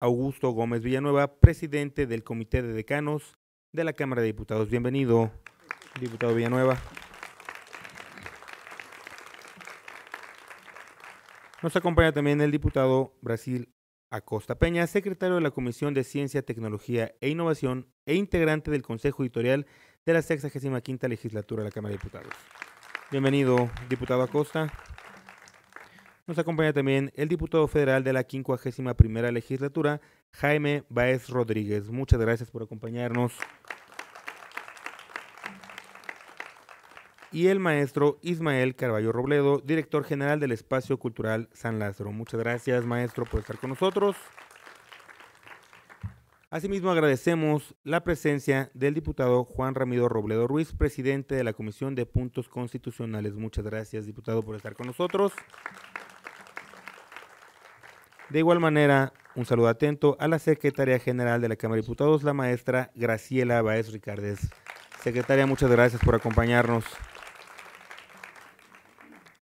Augusto Gómez Villanueva, presidente del Comité de Decanos de la Cámara de Diputados. Bienvenido, diputado Villanueva. Nos acompaña también el diputado Brasil Acosta Peña, secretario de la Comisión de Ciencia, Tecnología e Innovación e integrante del Consejo Editorial de la 65 Legislatura de la Cámara de Diputados. Bienvenido, diputado Acosta. Nos acompaña también el diputado federal de la 51 primera legislatura, Jaime Baez Rodríguez. Muchas gracias por acompañarnos. Y el maestro Ismael Carballo Robledo, director general del Espacio Cultural San Lázaro. Muchas gracias, maestro, por estar con nosotros. Asimismo, agradecemos la presencia del diputado Juan Ramiro Robledo Ruiz, presidente de la Comisión de Puntos Constitucionales. Muchas gracias, diputado, por estar con nosotros. De igual manera, un saludo atento a la secretaria general de la Cámara de Diputados, la maestra Graciela Baez Ricardes. Secretaria, muchas gracias por acompañarnos.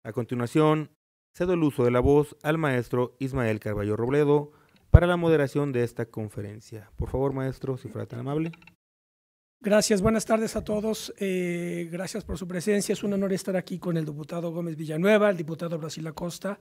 A continuación, cedo el uso de la voz al maestro Ismael Carballo Robledo para la moderación de esta conferencia. Por favor, maestro, si fuera tan amable. Gracias, buenas tardes a todos. Eh, gracias por su presencia. Es un honor estar aquí con el diputado Gómez Villanueva, el diputado Brasil Acosta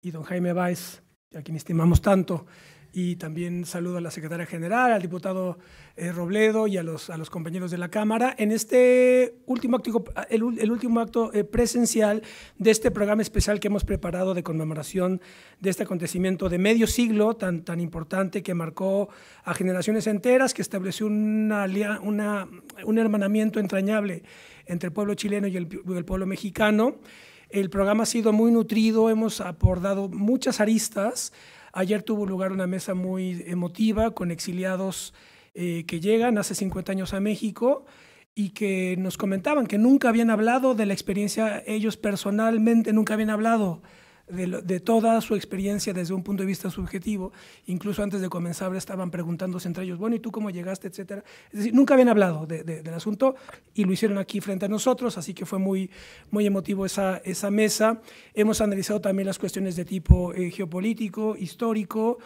y don Jaime Báez a quien estimamos tanto. Y también saludo a la secretaria general, al diputado eh, Robledo y a los, a los compañeros de la Cámara en este último acto, ah, el, último acto eh, presencial de este programa especial que hemos preparado de conmemoración de este acontecimiento de medio siglo tan, tan importante que marcó a generaciones enteras, que estableció una, un hermanamiento entrañable entre el pueblo chileno y el pueblo mexicano. El programa ha sido muy nutrido, hemos abordado muchas aristas. Ayer tuvo lugar una mesa muy emotiva con exiliados eh, que llegan hace 50 años a México y que nos comentaban que nunca habían hablado de la experiencia ellos personalmente, nunca habían hablado de, toda su experiencia desde un punto de vista subjetivo. Incluso antes de comenzar estaban preguntándose entre ellos, bueno, ¿y tú cómo llegaste? Etcétera. Es decir, nunca habían hablado del asunto y lo hicieron aquí frente a nosotros, así que fue muy, muy emotivo esa, esa mesa. Hemos analizado también las cuestiones de tipo eh, geopolítico, histórico,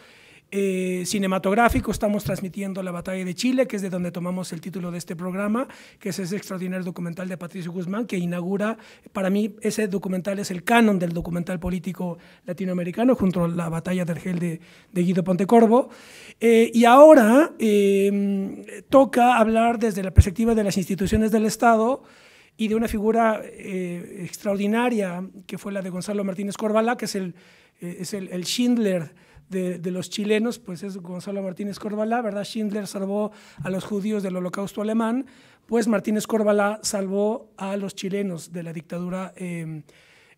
eh, cinematográfico. Estamos transmitiendo La Batalla de Chile, que es de donde tomamos el título de este programa, que es ese extraordinario documental de Patricio Guzmán, que inaugura, para mí, ese documental es el canon del documental político latinoamericano, junto a La Batalla de Argel de, Guido Pontecorvo. Eh, y ahora em, toca hablar desde la perspectiva de las instituciones del Estado y de una figura eh, extraordinaria que fue la de Gonzalo Martínez Corvalá, que es el, es el, el Schindler de, los chilenos, pues es Gonzalo Martínez Corvalá, ¿verdad? Schindler salvó a los judíos del holocausto alemán, pues Martínez Corvalá salvó a los chilenos de la dictadura em,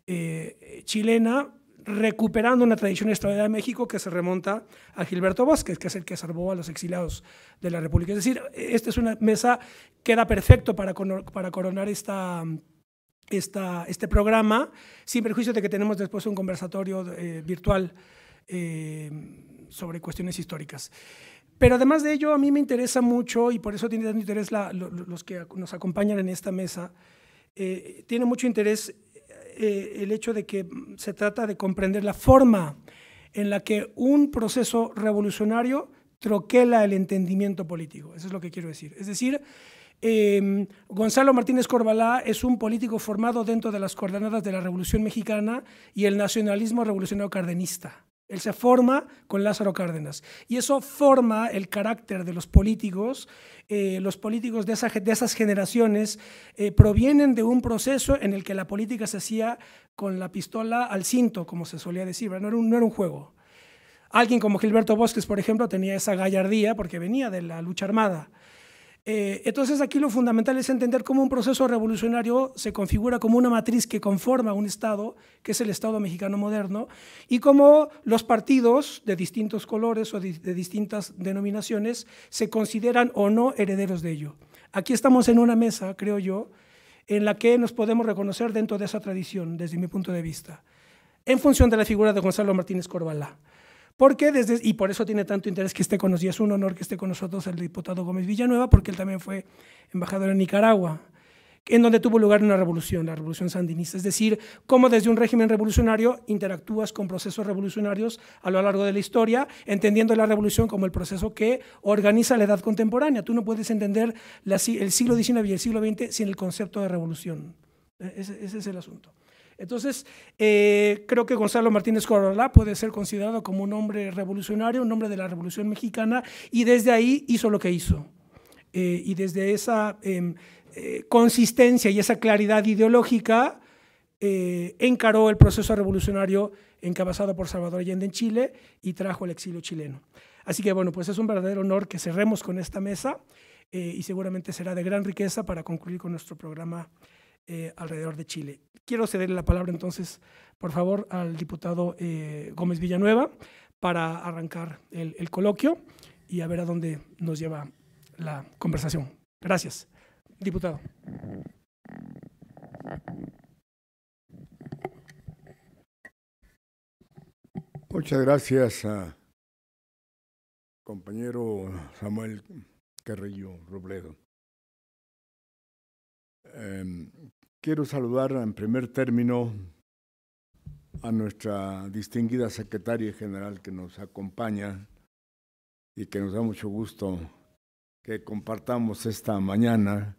eh, chilena, recuperando una tradición histórica de México que se remonta a Gilberto Bosques, que es el que salvó a los exiliados de la República. Es decir, esta es una mesa que era perfecto para, coronar esta, esta, este programa, sin perjuicio de que tenemos después un conversatorio eh, virtual eh, sobre cuestiones históricas. Pero además de ello, a mí me interesa mucho, y por eso tiene tanto interés los que nos acompañan en esta mesa, eh, tiene mucho interés eh, el hecho de que se trata de comprender la forma en la que un proceso revolucionario troquela el entendimiento político. Eso es lo que quiero decir. Es decir, em, Gonzalo Martínez Corbalá es un político formado dentro de las coordenadas de la Revolución Mexicana y el nacionalismo revolucionario cardenista. Él se forma con Lázaro Cárdenas. Y eso forma el carácter de los políticos. Eh, los políticos de, esas generaciones eh, provienen de un proceso en el que la política se hacía con la pistola al cinto, como se solía decir, no era, un, no era un, juego. Alguien como Gilberto Bosques, por ejemplo, tenía esa gallardía porque venía de la lucha armada. Eh, entonces aquí lo fundamental es entender cómo un proceso revolucionario se configura como una matriz que conforma un Estado, que es el Estado mexicano moderno, y cómo los partidos de distintos colores o de, distintas denominaciones se consideran o no herederos de ello. Aquí estamos en una mesa, creo yo, en la que nos podemos reconocer dentro de esa tradición, desde mi punto de vista, en función de la figura de Gonzalo Martínez Corbala porque desde, y por eso tiene tanto interés que esté con nosotros, y es un honor que esté con nosotros el diputado Gómez Villanueva, porque él también fue embajador en Nicaragua en donde tuvo lugar una revolución, la revolución sandinista, es decir, cómo desde un régimen revolucionario interactúas con procesos revolucionarios a lo largo de la historia, entendiendo la revolución como el proceso que organiza la edad contemporánea. Tú no puedes entender el siglo XIX y el siglo XX sin el concepto de revolución. E-, ese es el asunto. Entonces, eh, creo que Gonzalo Martínez Corralá puede ser considerado como un hombre revolucionario, un hombre de la Revolución Mexicana, y desde ahí hizo lo que hizo. Eh, y desde esa em, eh, consistencia y esa claridad ideológica, encaró el proceso revolucionario encabezado por Salvador Allende en Chile y trajo el exilio chileno. Así que bueno, pues es un verdadero honor que cerremos con esta mesa y seguramente será de gran riqueza para concluir con nuestro programa eh, alrededor de Chile. Quiero cederle la palabra entonces, por favor, al diputado eh, Gómez Villanueva para arrancar el, coloquio y a ver a dónde nos lleva la conversación. Gracias, diputado. Muchas gracias a compañero Samuel Carrillo Robledo. Em, Quiero saludar en primer término a nuestra distinguida secretaria general que nos acompaña y que nos da mucho gusto que compartamos esta mañana,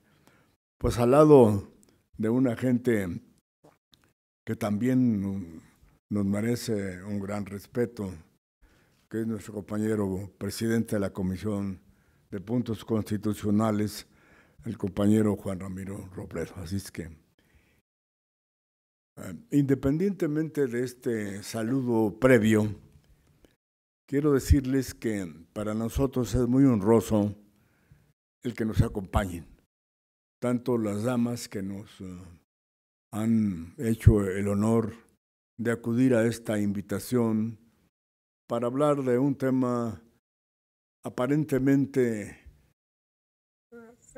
pues al lado de una gente que también nos merece un gran respeto, que es nuestro compañero presidente de la Comisión de Puntos Constitucionales, el compañero Juan Ramiro Robles, Así es que eh, independientemente de este saludo previo, quiero decirles que para nosotros es muy honroso el que nos acompañen, tanto las damas que nos eh, han hecho el honor de acudir a esta invitación para hablar de un tema aparentemente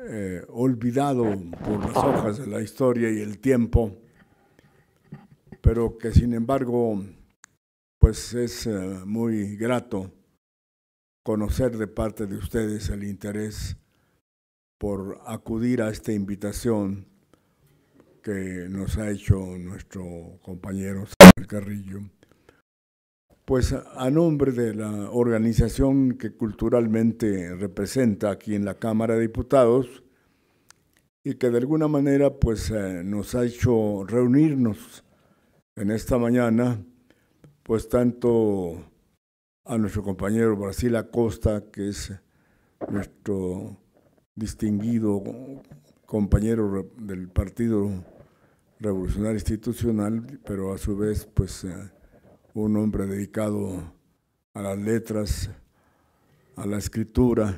eh, olvidado por las hojas de la historia y el tiempo, pero que sin embargo, pues es eh, muy grato conocer de parte de ustedes el interés por acudir a esta invitación que nos ha hecho nuestro compañero Samuel Carrillo. Pues a nombre de la organización que culturalmente representa aquí en la Cámara de Diputados y que de alguna manera pues eh, nos ha hecho reunirnos en esta mañana, pues tanto a nuestro compañero Brasil Acosta, que es nuestro distinguido compañero del Partido Revolucionario Institucional, pero a su vez, pues, eh, un hombre dedicado a las letras, a la escritura,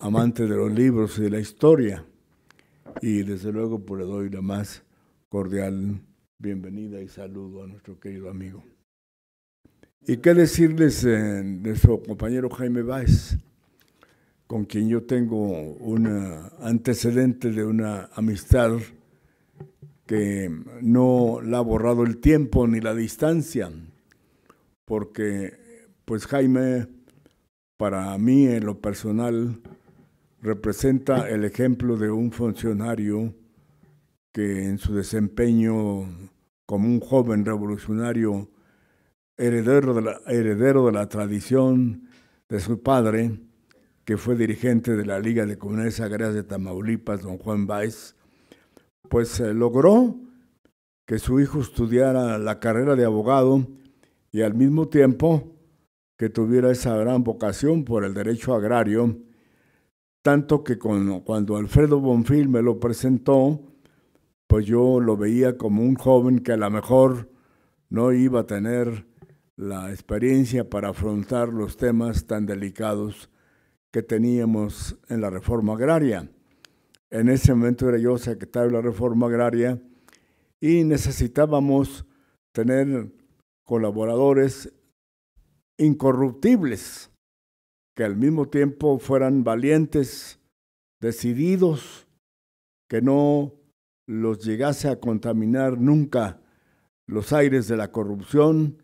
amante de los libros y de la historia. Y desde luego, pues, le doy la más cordial bienvenida y saludo a nuestro querido amigo. ¿Y qué decirles eh, de su compañero Jaime Báez, con quien yo tengo un antecedente de una amistad que no la ha borrado el tiempo ni la distancia, porque pues Jaime para mí en lo personal representa el ejemplo de un funcionario que en su desempeño como un joven revolucionario, heredero de la, heredero de la tradición de su padre, que fue dirigente de la Liga de Comunidades Agrarias de Tamaulipas, don Juan Báez, pues eh, logró que su hijo estudiara la carrera de abogado y al mismo tiempo que tuviera esa gran vocación por el derecho agrario, tanto que cuando Alfredo Bonfil me lo presentó, pues yo lo veía como un joven que a lo mejor no iba a tener la experiencia para afrontar los temas tan delicados que teníamos en la reforma agraria. En ese momento era yo secretario de la reforma agraria y necesitábamos tener colaboradores incorruptibles, que al mismo tiempo fueran valientes, decididos, que no los llegase a contaminar nunca los aires de la corrupción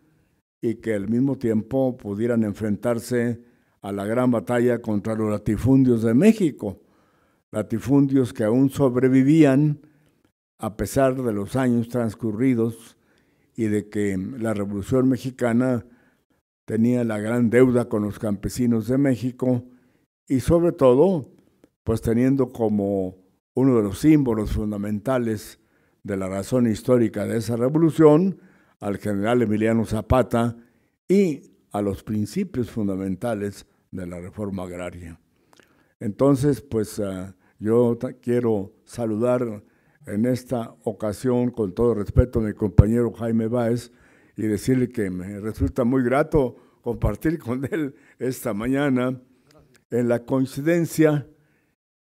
y que al mismo tiempo pudieran enfrentarse a la gran batalla contra los latifundios de México, latifundios que aún sobrevivían a pesar de los años transcurridos y de que la Revolución Mexicana tenía la gran deuda con los campesinos de México y sobre todo, pues teniendo como uno de los símbolos fundamentales de la razón histórica de esa revolución, al general Emiliano Zapata y a los principios fundamentales de la reforma agraria. Entonces, pues ah, yo quiero saludar en esta ocasión con todo respeto a mi compañero Jaime Báez y decirle que me resulta muy grato compartir con él esta mañana en la coincidencia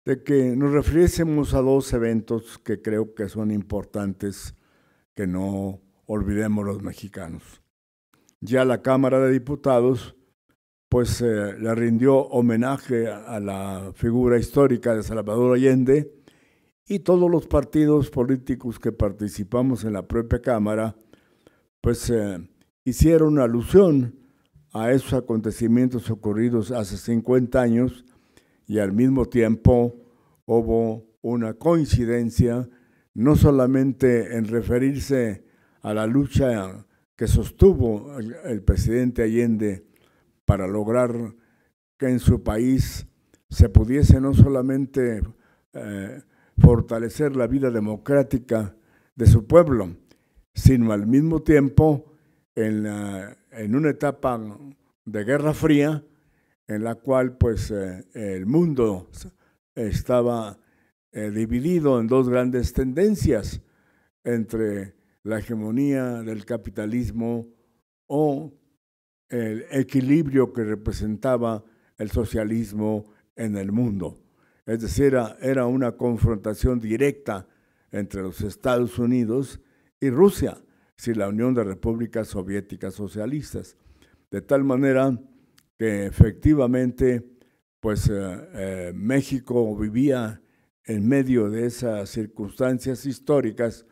de que nos refiriésemos a dos eventos que creo que son importantes que no olvidemos los mexicanos. Ya la Cámara de Diputados pues eh, le rindió homenaje a, la figura histórica de Salvador Allende y todos los partidos políticos que participamos en la propia Cámara pues eh, hicieron alusión a esos acontecimientos ocurridos hace 50 años y al mismo tiempo hubo una coincidencia no solamente en referirse a la lucha que sostuvo el, presidente Allende para lograr que en su país se pudiese no solamente eh, fortalecer la vida democrática de su pueblo, sino al mismo tiempo en una etapa de Guerra Fría en la cual pues eh, el mundo estaba eh, dividido en dos grandes tendencias, entre la hegemonía del capitalismo o el equilibrio que representaba el socialismo en el mundo. Es decir, era, era una confrontación directa entre los Estados Unidos y Rusia, si la Unión de Repúblicas Soviéticas Socialistas. De tal manera que efectivamente pues eh, eh, México vivía en medio de esas circunstancias históricas,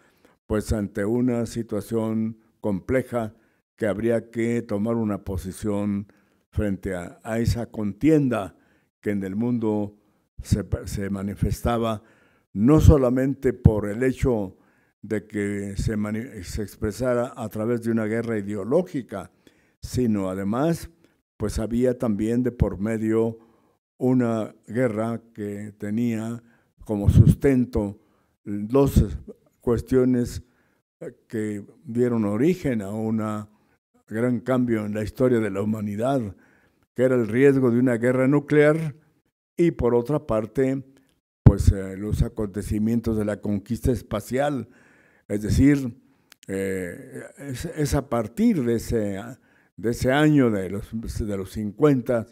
pues ante una situación compleja que habría que tomar una posición frente a, esa contienda que en el mundo se, manifestaba, no solamente por el hecho de que se, se expresara a través de una guerra ideológica, sino además pues había también de por medio una guerra que tenía como sustento dos cuestiones eh, que dieron origen a un gran cambio en la historia de la humanidad, que era el riesgo de una guerra nuclear y por otra parte, pues eh, los acontecimientos de la conquista espacial, es decir, eh, es, a partir de ese de ese año de los, de los 50,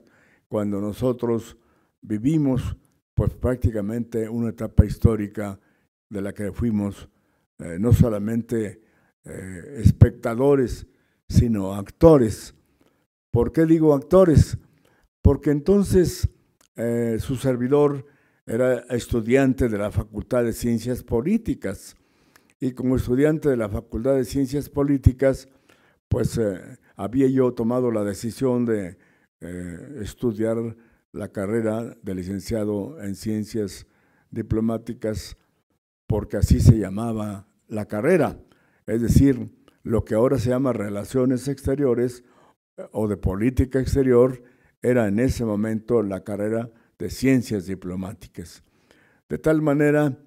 cuando nosotros vivimos pues prácticamente una etapa histórica de la que fuimos eh, no solamente eh, espectadores, sino actores. ¿Por qué digo actores? Porque entonces eh, su servidor era estudiante de la Facultad de Ciencias Políticas y como estudiante de la Facultad de Ciencias Políticas, pues había yo tomado la decisión de eh, estudiar la carrera de licenciado en ciencias diplomáticas porque así se llamaba la carrera, es decir, lo que ahora se llama relaciones exteriores eh, o de política exterior era en ese momento la carrera de ciencias diplomáticas. De tal manera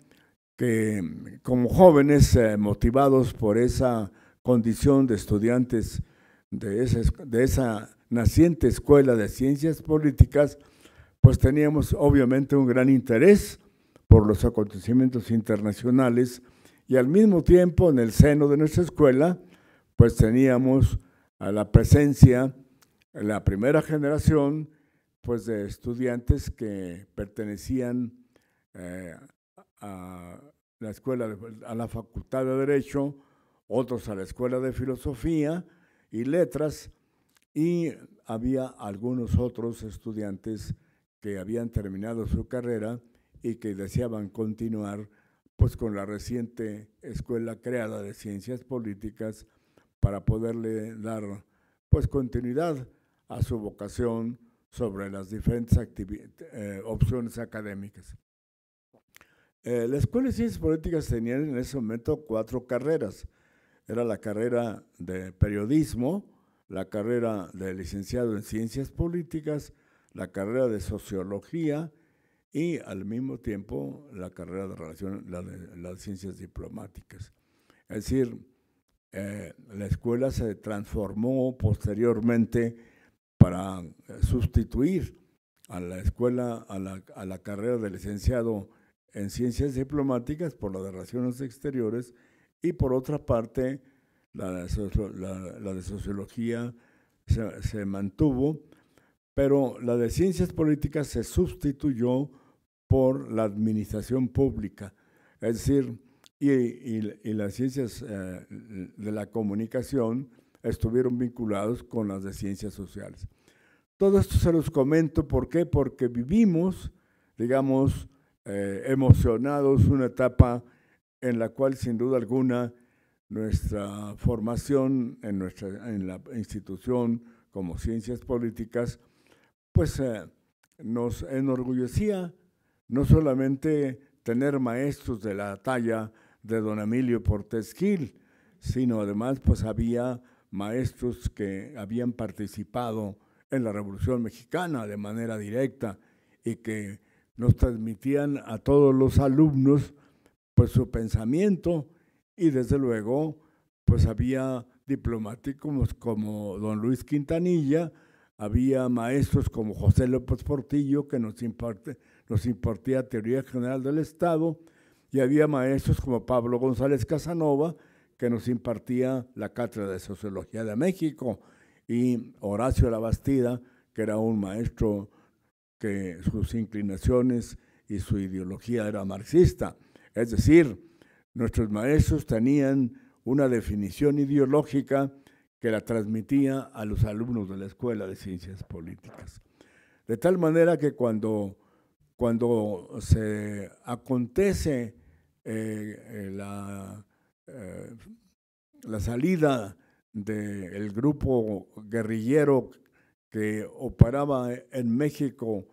que mm, como jóvenes eh, motivados por esa condición de estudiantes de esa, naciente escuela de ciencias políticas, pues teníamos obviamente un gran interés por los acontecimientos internacionales y al mismo tiempo en el seno de nuestra escuela, pues teníamos a la presencia, la primera generación, pues de estudiantes que pertenecían eh, a la a la Facultad de Derecho, otros a la Escuela de Filosofía, y letras, y había algunos otros estudiantes que habían terminado su carrera y que deseaban continuar pues con la reciente escuela creada de ciencias políticas para poderle dar pues continuidad a su vocación sobre las diferentes eh, opciones académicas. Eh, la Escuela de Ciencias Políticas tenía en ese momento cuatro carreras. Era la carrera de periodismo, la carrera de licenciado en ciencias políticas, la carrera de sociología y al mismo tiempo la carrera de, relaciones de las ciencias diplomáticas. Es decir, eh, la escuela se transformó posteriormente para eh, sustituir a la escuela, a la, a la carrera de licenciado en ciencias diplomáticas por la de relaciones exteriores y por otra parte, la, de sociología se, mantuvo, pero la de ciencias políticas se sustituyó por la administración pública. Es decir, y, y, las ciencias eh, de la comunicación estuvieron vinculados con las de ciencias sociales. Todo esto se los comento, ¿por qué? Porque vivimos, digamos, eh, emocionados una etapa en la cual sin duda alguna nuestra formación en, nuestra, en la institución como ciencias políticas, pues eh, nos enorgullecía no solamente tener maestros de la talla de don Emilio Portes Gil, sino además pues había maestros que habían participado en la Revolución Mexicana de manera directa y que nos transmitían a todos los alumnos pues su pensamiento y desde luego pues había diplomáticos como don Luis Quintanilla, había maestros como José López Portillo que nos, imparte, nos impartía teoría general del Estado y había maestros como Pablo González Casanova que nos impartía la cátedra de Sociología de México y Horacio Bastida, que era un maestro que sus inclinaciones y su ideología era marxista. Es decir, nuestros maestros tenían una definición ideológica que la transmitía a los alumnos de la Escuela de Ciencias Políticas. De tal manera que cuando, cuando se acontece eh, eh, la, eh, la, salida del grupo guerrillero que operaba en México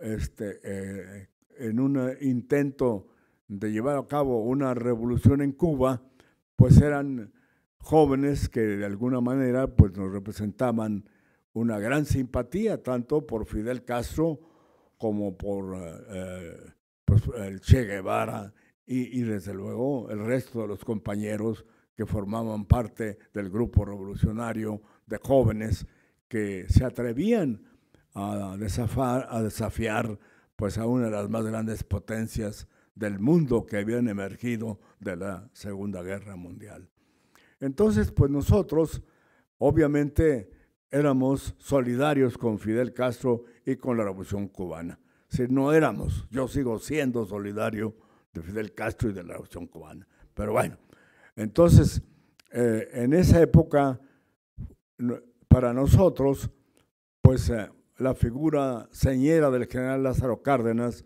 este, en un intento de llevar a cabo una revolución en Cuba, pues eran jóvenes que de alguna manera pues nos representaban una gran simpatía, tanto por Fidel Castro como por eh, eh, pues, el Che Guevara y, desde luego el resto de los compañeros que formaban parte del grupo revolucionario de jóvenes que se atrevían a, desafar, a desafiar pues a una de las más grandes potencias del mundo que habían emergido de la Segunda Guerra Mundial. Entonces, pues nosotros, obviamente, éramos solidarios con Fidel Castro y con la Revolución Cubana. Si no éramos, yo sigo siendo solidario de Fidel Castro y de la Revolución Cubana. Pero bueno, entonces, eh, en esa época, para nosotros, pues eh, la figura señera del general Lázaro Cárdenas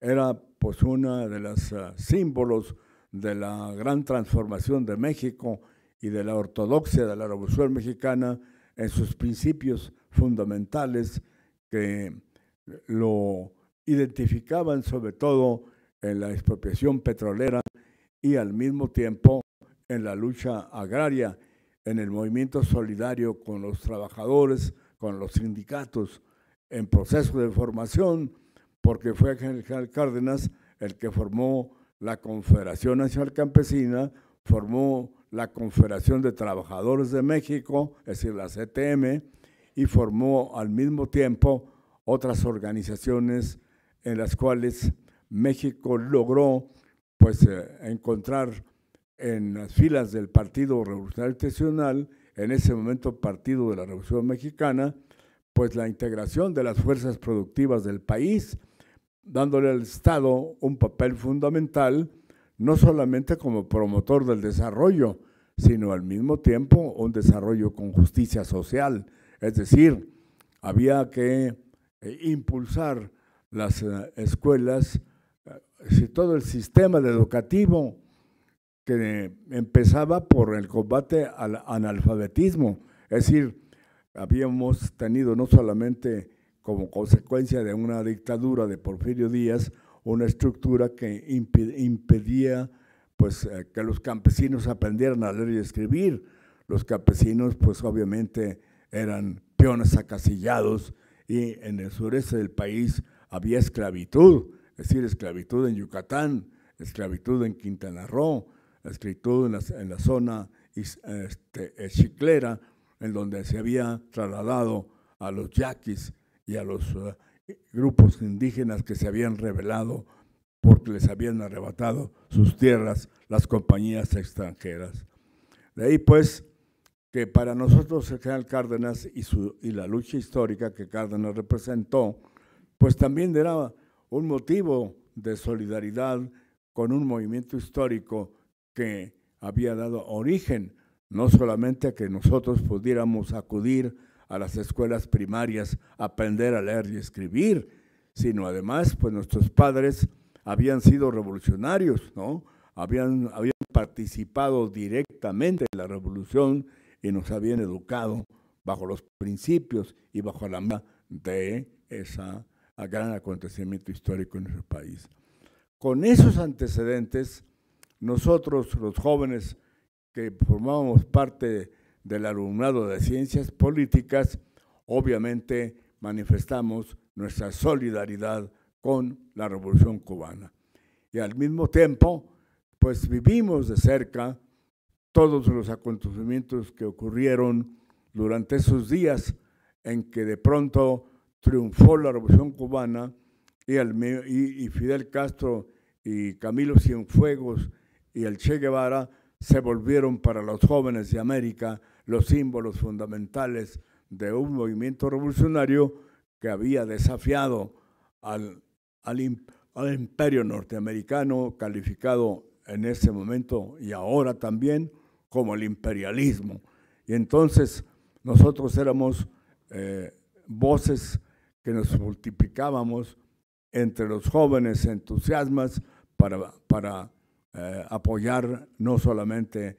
era pues una de los eh, símbolos de la gran transformación de México y de la ortodoxia de la Revolución Mexicana en sus principios fundamentales que lo identificaban sobre todo en la expropiación petrolera y al mismo tiempo en la lucha agraria, en el movimiento solidario con los trabajadores, con los sindicatos, en proceso de formación porque fue General Cárdenas el que formó la Confederación Nacional Campesina, formó la Confederación de Trabajadores de México, es decir, la CTM, y formó al mismo tiempo otras organizaciones en las cuales México logró pues, eh, encontrar en las filas del Partido Revolucionario Institucional, en ese momento Partido de la Revolución Mexicana, pues la integración de las fuerzas productivas del país, dándole al Estado un papel fundamental, no solamente como promotor del desarrollo, sino al mismo tiempo un desarrollo con justicia social. Es decir, había que eh, impulsar las eh, escuelas, eh, todo el sistema educativo que empezaba por el combate al analfabetismo, es decir, habíamos tenido no solamente como consecuencia de una dictadura de Porfirio Díaz, una estructura que impedía pues, eh, que los campesinos aprendieran a leer y escribir. Los campesinos, pues obviamente, eran peones acasillados y en el sureste del país había esclavitud, es decir, esclavitud en Yucatán, esclavitud en Quintana Roo, esclavitud en la, zona este, eh, chiclera, en donde se había trasladado a los yaquis y a los eh, grupos indígenas que se habían rebelado porque les habían arrebatado sus tierras las compañías extranjeras. De ahí pues que para nosotros el general Cárdenas y, y la lucha histórica que Cárdenas representó, pues también era un motivo de solidaridad con un movimiento histórico que había dado origen no solamente a que nosotros pudiéramos acudir a las escuelas primarias aprender a leer y escribir, sino además, pues nuestros padres habían sido revolucionarios, ¿no? Habían, habían participado directamente en la revolución y nos habían educado bajo los principios y bajo la mira de ese gran acontecimiento histórico en nuestro país. Con esos antecedentes, nosotros los jóvenes que formábamos parte de del alumnado de ciencias políticas, obviamente manifestamos nuestra solidaridad con la Revolución cubana. Y al mismo tiempo, pues vivimos de cerca todos los acontecimientos que ocurrieron durante esos días en que de pronto triunfó la Revolución cubana y, Fidel Castro y Camilo Cienfuegos y el Che Guevara se volvieron para los jóvenes de América los símbolos fundamentales de un movimiento revolucionario que había desafiado al, imperio norteamericano calificado en ese momento y ahora también como el imperialismo. Y entonces nosotros éramos eh, voces que nos multiplicábamos entre los jóvenes entusiasmas para, eh, apoyar no solamente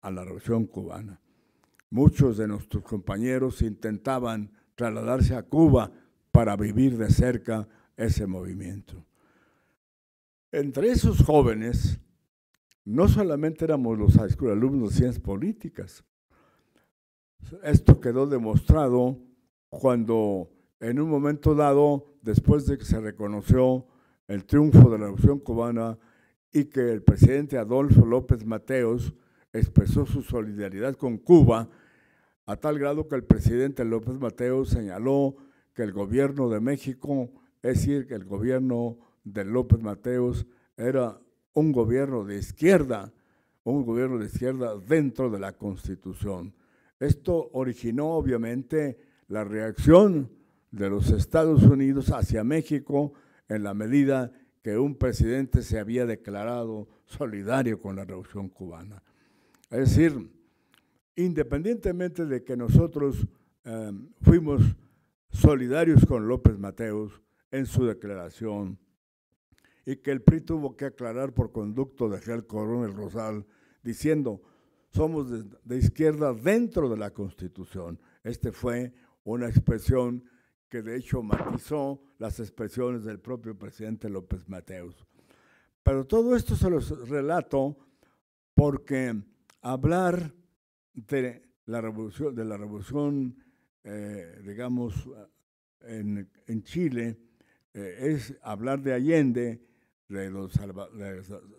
a la revolución cubana. Muchos de nuestros compañeros intentaban trasladarse a Cuba para vivir de cerca ese movimiento. Entre esos jóvenes, no solamente éramos los alumnos de ciencias políticas. Esto quedó demostrado cuando en un momento dado, después de que se reconoció el triunfo de la revolución cubana y que el presidente Adolfo López Mateos expresó su solidaridad con Cuba a tal grado que el presidente López Mateo señaló que el gobierno de México, es decir, que el gobierno de López Mateos era un gobierno de izquierda, un gobierno de izquierda dentro de la Constitución. Esto originó obviamente la reacción de los Estados Unidos hacia México en la medida que un presidente se había declarado solidario con la revolución cubana. Es decir, independientemente de que nosotros eh, fuimos solidarios con López Mateos en su declaración y que el PRI tuvo que aclarar por conducto de Gel Coronel Rosal diciendo, somos de, izquierda dentro de la Constitución. Este fue una expresión que de hecho matizó las expresiones del propio presidente López Mateos. Pero todo esto se los relato porque hablar de la revolución, de la revolución eh, digamos, en, Chile, eh, es hablar de Allende, de los,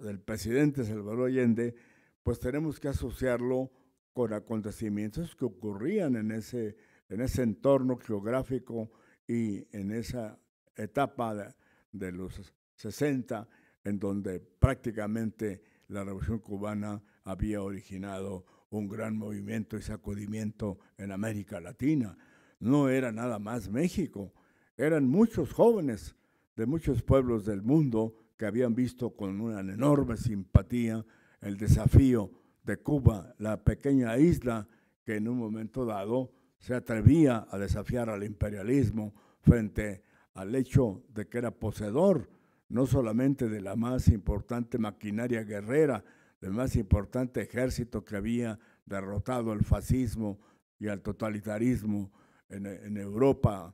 del presidente Salvador Allende, pues tenemos que asociarlo con acontecimientos que ocurrían en ese, en ese entorno geográfico y en esa etapa de, de los 60, en donde prácticamente la revolución cubana había originado un gran movimiento y sacudimiento en América Latina. No era nada más México, eran muchos jóvenes de muchos pueblos del mundo que habían visto con una enorme simpatía el desafío de Cuba, la pequeña isla que en un momento dado se atrevía a desafiar al imperialismo frente al hecho de que era poseedor no solamente de la más importante maquinaria guerrera, el más importante ejército que había derrotado al fascismo y al totalitarismo en, Europa,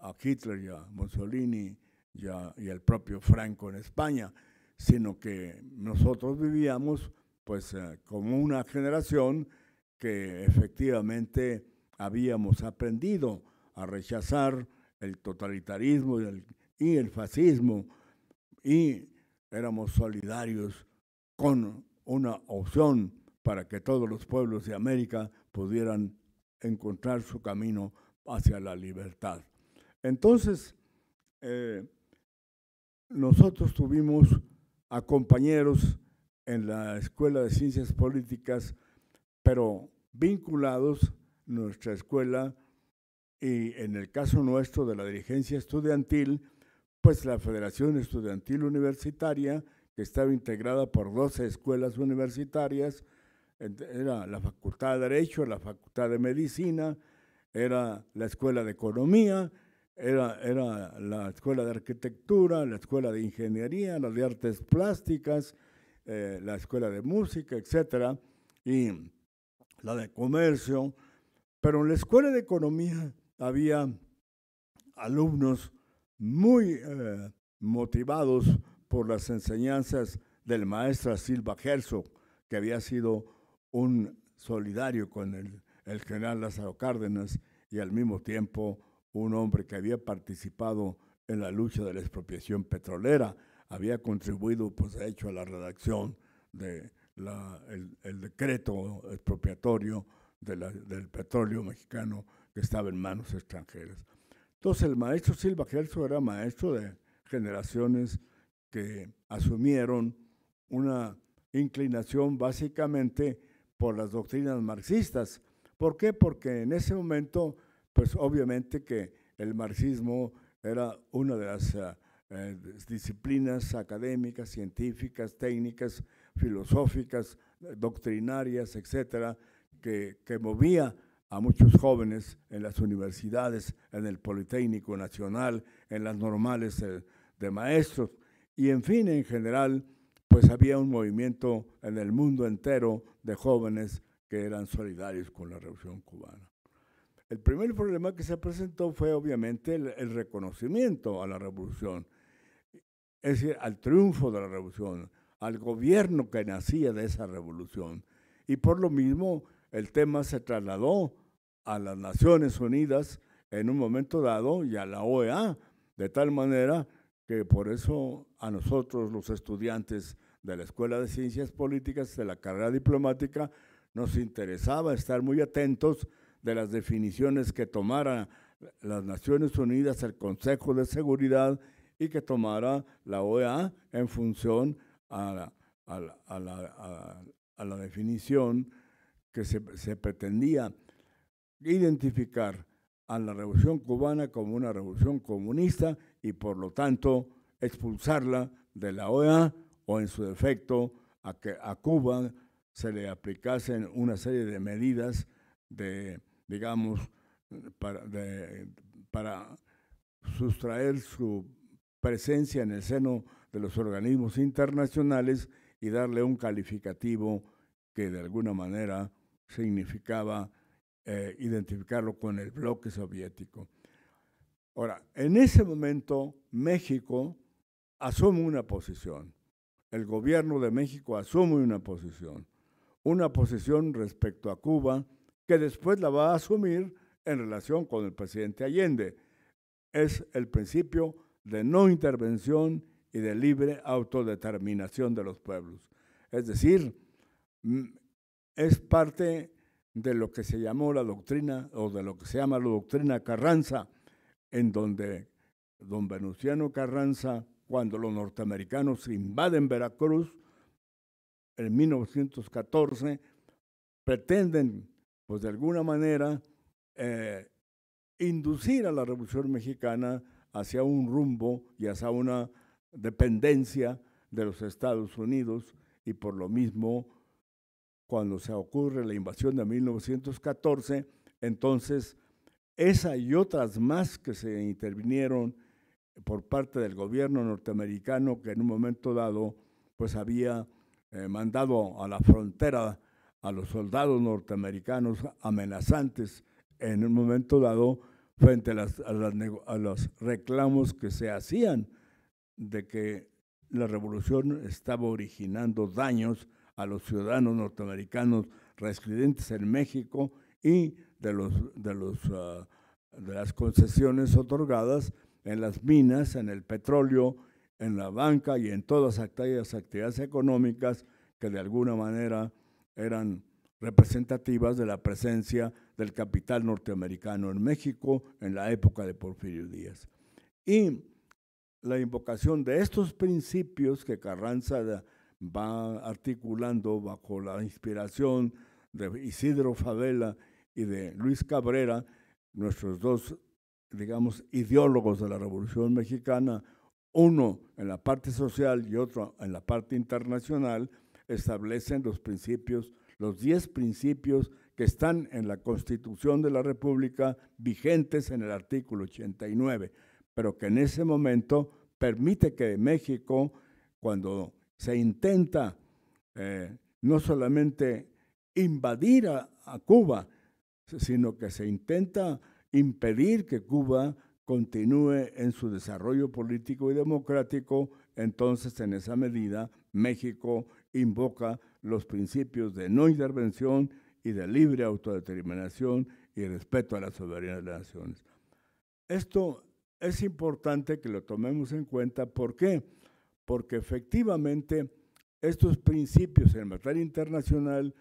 a Hitler y a Mussolini y, al propio Franco en España, sino que nosotros vivíamos pues eh, como una generación que efectivamente habíamos aprendido a rechazar el totalitarismo y el fascismo y éramos solidarios con una opción para que todos los pueblos de América pudieran encontrar su camino hacia la libertad. Entonces, eh, nosotros tuvimos a compañeros en la Escuela de Ciencias Políticas, pero vinculados nuestra escuela y en el caso nuestro de la dirigencia estudiantil, pues la Federación Estudiantil Universitaria estaba integrada por 12 escuelas universitarias, era la Facultad de Derecho, la Facultad de Medicina, era la Escuela de Economía, era, la Escuela de Arquitectura, la Escuela de Ingeniería, la de Artes Plásticas, eh, la Escuela de Música, etcétera, y la de Comercio. Pero en la Escuela de Economía había alumnos muy eh, motivados por las enseñanzas del maestro Silva Herzog, que había sido un solidario con el, general Lázaro Cárdenas y al mismo tiempo un hombre que había participado en la lucha de la expropiación petrolera, había contribuido, pues de hecho, a la redacción del de el decreto expropiatorio del petróleo mexicano que estaba en manos extranjeras. Entonces el maestro Silva Gelso era maestro de generaciones que asumieron una inclinación básicamente por las doctrinas marxistas. ¿Por qué? Porque en ese momento, pues obviamente que el marxismo era una de las ah, eh, disciplinas académicas, científicas, técnicas, filosóficas, doctrinarias, etcétera, que, movía a muchos jóvenes en las universidades, en el Politécnico Nacional, en las normales eh, de maestros. Y en fin, en general, pues había un movimiento en el mundo entero de jóvenes que eran solidarios con la Revolución cubana. El primer problema que se presentó fue obviamente el, reconocimiento a la Revolución, es decir, al triunfo de la Revolución, al gobierno que nacía de esa Revolución. Y por lo mismo el tema se trasladó a las Naciones Unidas en un momento dado y a la OEA, de tal manera que por eso a nosotros los estudiantes de la Escuela de Ciencias Políticas de la carrera diplomática nos interesaba estar muy atentos de las definiciones que tomara las Naciones Unidas, el Consejo de Seguridad y que tomara la OEA en función a la, definición que se pretendía identificar a la revolución cubana como una revolución comunista y por lo tanto expulsarla de la OEA o en su defecto a que a Cuba se le aplicasen una serie de medidas de, digamos, para, sustraer su presencia en el seno de los organismos internacionales y darle un calificativo que de alguna manera significaba eh, identificarlo con el bloque soviético. Ahora, en ese momento México asume una posición, el gobierno de México asume una posición, una posición respecto a Cuba que después la va a asumir en relación con el presidente Allende. Es el principio de no intervención y de libre autodeterminación de los pueblos. Es decir, mm, es parte de lo que se llamó la doctrina o de lo que se llama la doctrina Carranza, en donde don Venustiano Carranza, cuando los norteamericanos invaden Veracruz en 1914, pretenden, pues de alguna manera, eh, inducir a la Revolución Mexicana hacia un rumbo y hacia una dependencia de los Estados Unidos y por lo mismo cuando se ocurre la invasión de 1914, entonces esa y otras más que se intervinieron por parte del gobierno norteamericano que en un momento dado pues había eh, mandado a la frontera a los soldados norteamericanos amenazantes en un momento dado frente a, a los reclamos que se hacían de que la revolución estaba originando daños a los ciudadanos norteamericanos residentes en México y de, los, de, los, ah, de las concesiones otorgadas en las minas, en el petróleo, en la banca y en todas aquellas actividades económicas que de alguna manera eran representativas de la presencia del capital norteamericano en México en la época de Porfirio Díaz. Y la invocación de estos principios que Carranza va articulando bajo la inspiración de Isidro Favela y de Luis Cabrera, nuestros dos, digamos, ideólogos de la Revolución Mexicana, uno en la parte social y otro en la parte internacional, establecen los principios, los diez principios que están en la Constitución de la República vigentes en el artículo 89, pero que en ese momento permite que México, cuando se intenta eh, no solamente invadir a Cuba, sino que se intenta impedir que Cuba continúe en su desarrollo político y democrático, entonces en esa medida México invoca los principios de no intervención y de libre autodeterminación y respeto a la soberanía de las naciones. Esto es importante que lo tomemos en cuenta. ¿Por qué? Porque efectivamente estos principios en materia internacional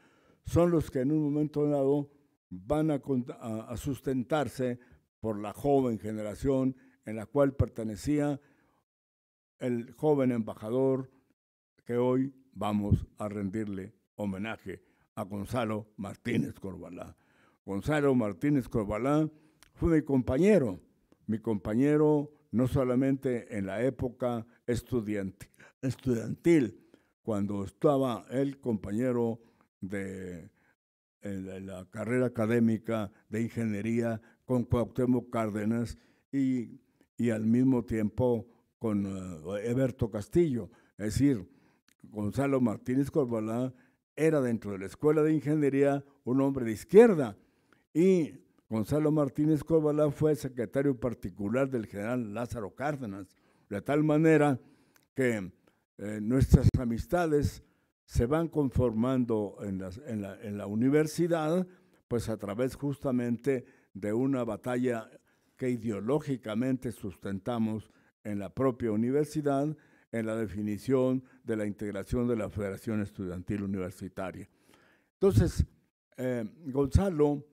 son los que en un momento dado van a, sustentarse por la joven generación en la cual pertenecía el joven embajador que hoy vamos a rendirle homenaje a Gonzalo Martínez Corbalá. Gonzalo Martínez Corbalá fue mi compañero, mi compañero no solamente en la época estudiantil cuando estaba el compañero de en la, carrera académica de ingeniería con Cuauhtémoc Cárdenas y, y al mismo tiempo con eh, Eberto Castillo. Es decir, Gonzalo Martínez Corvalá era dentro de la Escuela de Ingeniería un hombre de izquierda y Gonzalo Martínez Corvalá fue secretario particular del general Lázaro Cárdenas, de tal manera que eh, nuestras amistades se van conformando en, la, universidad, pues a través justamente de una batalla que ideológicamente sustentamos en la propia universidad, en la definición de la integración de la Federación Estudiantil Universitaria. Entonces, eh, Gonzalo,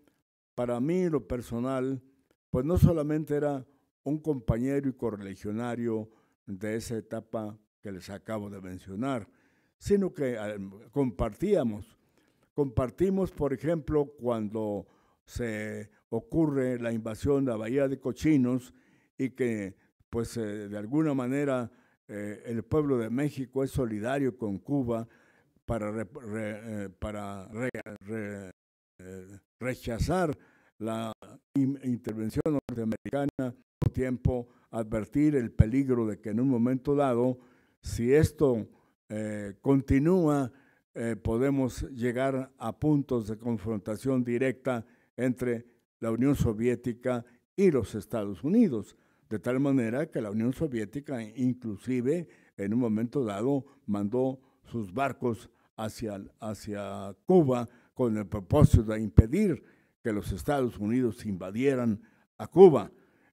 para mí lo personal, pues no solamente era un compañero y correligionario de esa etapa que les acabo de mencionar, sino que eh, compartíamos. Compartimos, por ejemplo, cuando se ocurre la invasión de la Bahía de Cochinos y que, pues, eh, de alguna manera eh, el pueblo de México es solidario con Cuba para, para rechazar la intervención norteamericana, por tiempo advertir el peligro de que en un momento dado, si esto eh, continúa, eh, podemos llegar a puntos de confrontación directa entre la Unión Soviética y los Estados Unidos, de tal manera que la Unión Soviética inclusive en un momento dado mandó sus barcos hacia, hacia Cuba con el propósito de impedir que los Estados Unidos invadieran a Cuba.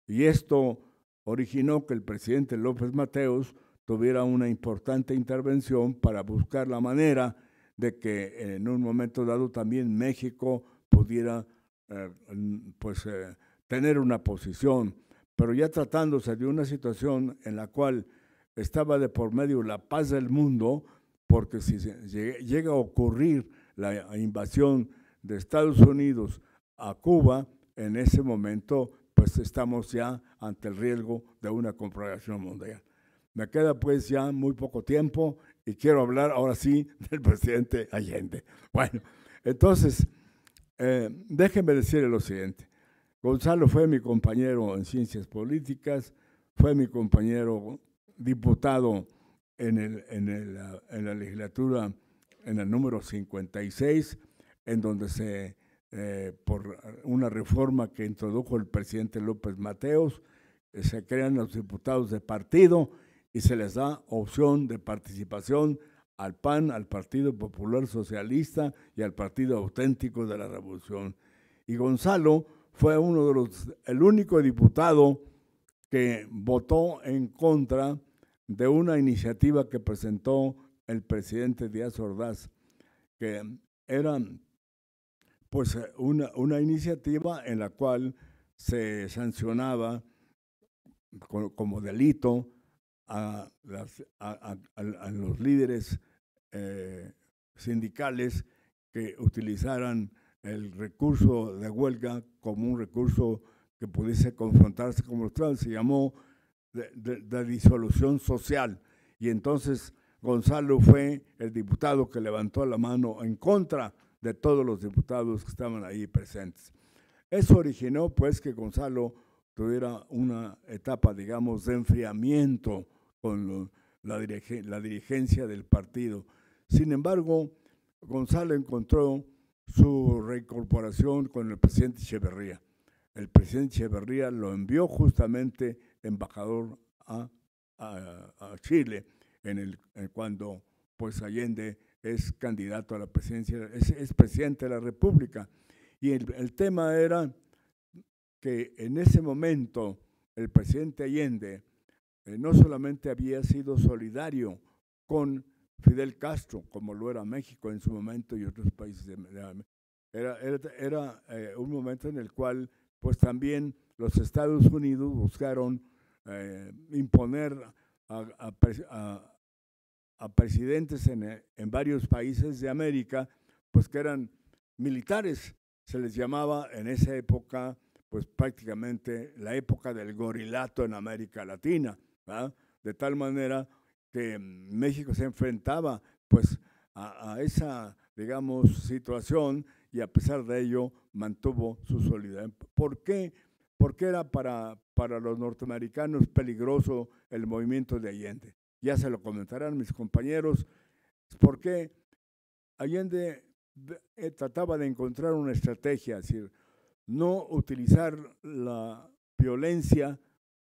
Y esto originó que el presidente López Mateos tuviera una importante intervención para buscar la manera de que en un momento dado también México pudiera eh, pues, eh, tener una posición. Pero ya tratándose de una situación en la cual estaba de por medio la paz del mundo, porque si llega a ocurrir la invasión de Estados Unidos a Cuba, en ese momento pues estamos ya ante el riesgo de una conflagración mundial. Me queda pues ya muy poco tiempo y quiero hablar ahora sí del presidente Allende. Bueno, entonces, eh, déjenme decirle lo siguiente. Gonzalo fue mi compañero en ciencias políticas, fue mi compañero diputado en, el, en, el, ah, en la legislatura en el número 56, en donde se, eh, por una reforma que introdujo el presidente López Mateos, eh, se crean los diputados de partido y se les da opción de participación al PAN, al Partido Popular Socialista y al Partido Auténtico de la Revolución. Y Gonzalo fue uno de los, el único diputado que votó en contra de una iniciativa que presentó el presidente Díaz Ordaz, que era pues una, una iniciativa en la cual se sancionaba como delito a, los líderes eh, sindicales que utilizaran el recurso de huelga como un recurso que pudiese confrontarse con los trans, se llamó de, disolución social. Y entonces Gonzalo fue el diputado que levantó la mano en contra de todos los diputados que estaban ahí presentes. Eso originó pues que Gonzalo tuviera una etapa, digamos, de enfriamiento con la, la dirigencia del partido. Sin embargo, González encontró su reincorporación con el presidente Echeverría. El presidente Echeverría lo envió justamente embajador a, Chile en el, eh, cuando pues Allende es candidato a la presidencia, es, presidente de la República. Y el tema era que en ese momento el presidente Allende eh, no solamente había sido solidario con Fidel Castro, como lo era México en su momento y otros países de, América, era, eh, un momento en el cual pues también los Estados Unidos buscaron eh, imponer a, presidentes en, en, varios países de América, pues que eran militares, se les llamaba en esa época pues prácticamente la época del gorilato en América Latina, ¿verdad? de tal manera que México se enfrentaba pues a, esa, digamos, situación y a pesar de ello mantuvo su solidaridad. ¿Por qué? Porque era para, para los norteamericanos peligroso el movimiento de Allende. Ya se lo comentarán mis compañeros, ¿Por qué Allende eh, trataba de encontrar una estrategia, decir, no utilizar la violencia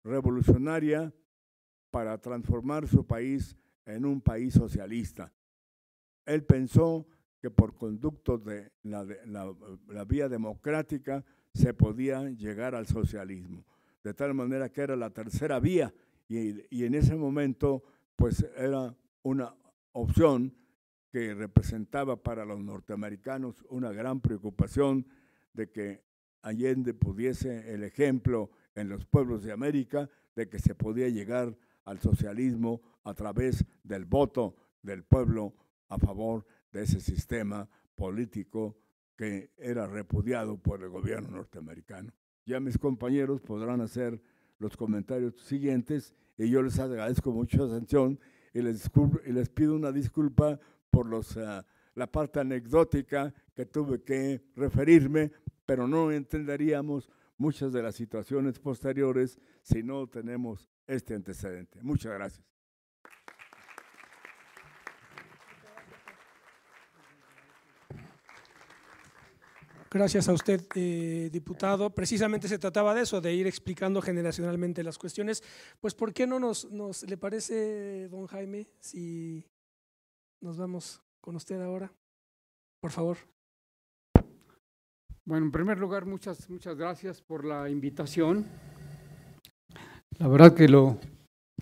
revolucionaria para transformar su país en un país socialista. Él pensó que por conducto de la, vía democrática se podía llegar al socialismo. De tal manera que era la tercera vía y, y en ese momento pues era una opción que representaba para los norteamericanos una gran preocupación de que Allende pudiese el ejemplo en los pueblos de América de que se podía llegar al socialismo a través del voto del pueblo a favor de ese sistema político que era repudiado por el gobierno norteamericano. Ya mis compañeros podrán hacer los comentarios siguientes y yo les agradezco mucho su atención y les, pido una disculpa por ah, la parte anecdótica que tuve que referirme pero no entenderíamos muchas de las situaciones posteriores si no tenemos este antecedente. Muchas gracias. Gracias a usted, eh, diputado. Precisamente se trataba de eso, de ir explicando generacionalmente las cuestiones. Pues, ¿por qué no nos, nos le parece, don Jaime, si nos vamos con usted ahora? Por favor. Bueno, en primer lugar, muchas, muchas gracias por la invitación. La verdad que lo,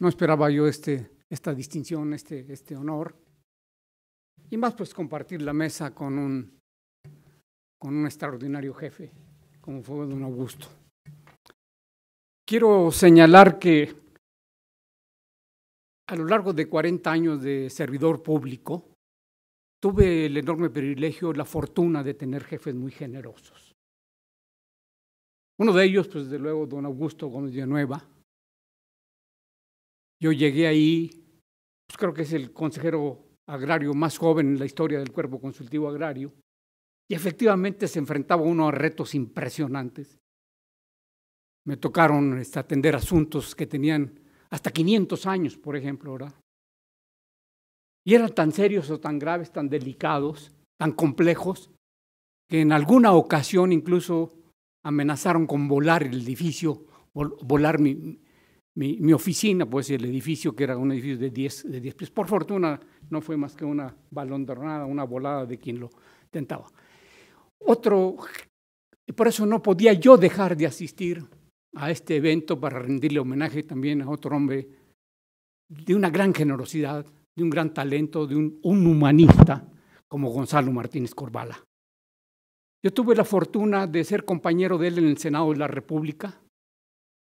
no esperaba yo este, esta distinción, este, este honor. Y más pues compartir la mesa con un, con un extraordinario jefe, como fue don Augusto. Quiero señalar que a lo largo de 40 años de servidor público, tuve el enorme privilegio, la fortuna de tener jefes muy generosos. Uno de ellos, pues, desde luego, don Augusto Gómez Nueva. Yo llegué ahí, pues, creo que es el consejero agrario más joven en la historia del cuerpo consultivo agrario, y efectivamente se enfrentaba uno a retos impresionantes. Me tocaron este, atender asuntos que tenían hasta 500 años, por ejemplo, ahora. Y eran tan serios o tan graves, tan delicados, tan complejos, que en alguna ocasión incluso amenazaron con volar el edificio, volar mi, oficina, pues el edificio que era un edificio de 10 diez pies. Por fortuna no fue más que una balondronada, una volada de quien lo tentaba. Otro, por eso no podía yo dejar de asistir a este evento para rendirle homenaje también a otro hombre de una gran generosidad, de un gran talento, de un, humanista como Gonzalo Martínez Corbala. Yo tuve la fortuna de ser compañero de él en el Senado de la República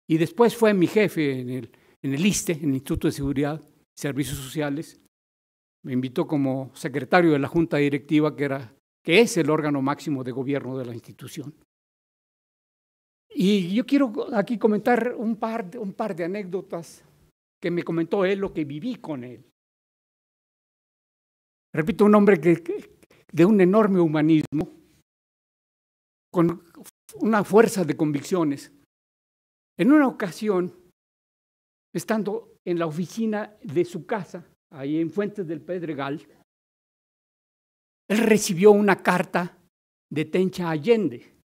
y después fue mi jefe en el, en ISTE, en el Instituto de Seguridad y Servicios Sociales. Me invitó como secretario de la Junta Directiva, que, era, que es el órgano máximo de gobierno de la institución. Y yo quiero aquí comentar un par, un par de anécdotas que me comentó él, lo que viví con él. Repito, un hombre que, de un enorme humanismo, con una fuerza de convicciones. En una ocasión, estando en la oficina de su casa, ahí en Fuentes del Pedregal, él recibió una carta de Tencha Allende,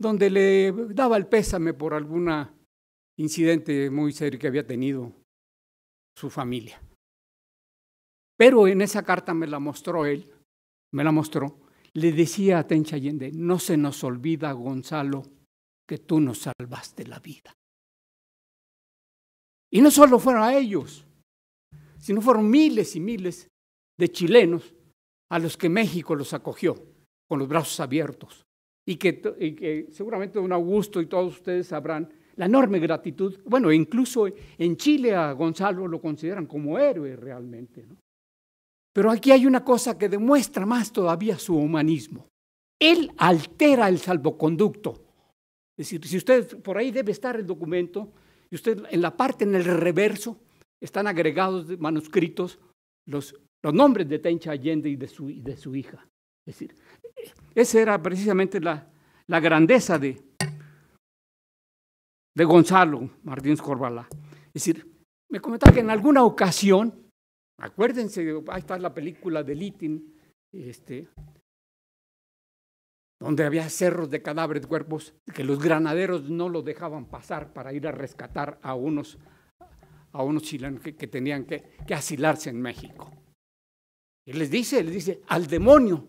donde le daba el pésame por algún incidente muy serio que había tenido su familia. Pero en esa carta me la mostró él, me la mostró. Le decía a Tencha Allende, no se nos olvida, Gonzalo, que tú nos salvaste la vida. Y no solo fueron a ellos, sino fueron miles y miles de chilenos a los que México los acogió con los brazos abiertos. Y que, y seguramente don Augusto y todos ustedes sabrán la enorme gratitud. Bueno, incluso en Chile a Gonzalo lo consideran como héroe realmente. ¿no? Pero aquí hay una cosa que demuestra más todavía su humanismo. Él altera el salvoconducto. Es decir, si usted, por ahí debe estar el documento, y usted en la parte, en el reverso, están agregados manuscritos los, los nombres de Tencha Allende y de su, de su hija. Es decir, esa era precisamente la, grandeza de, de Gonzalo Martínez Corbalá. Es decir, me comentaba que en alguna ocasión Acuérdense, ahí está la película de Littin, este, donde había cerros de cadáveres, cuerpos, que los granaderos no lo dejaban pasar para ir a rescatar a unos, chilenos que, tenían que, asilarse en México. Y les dice, les dice, al demonio,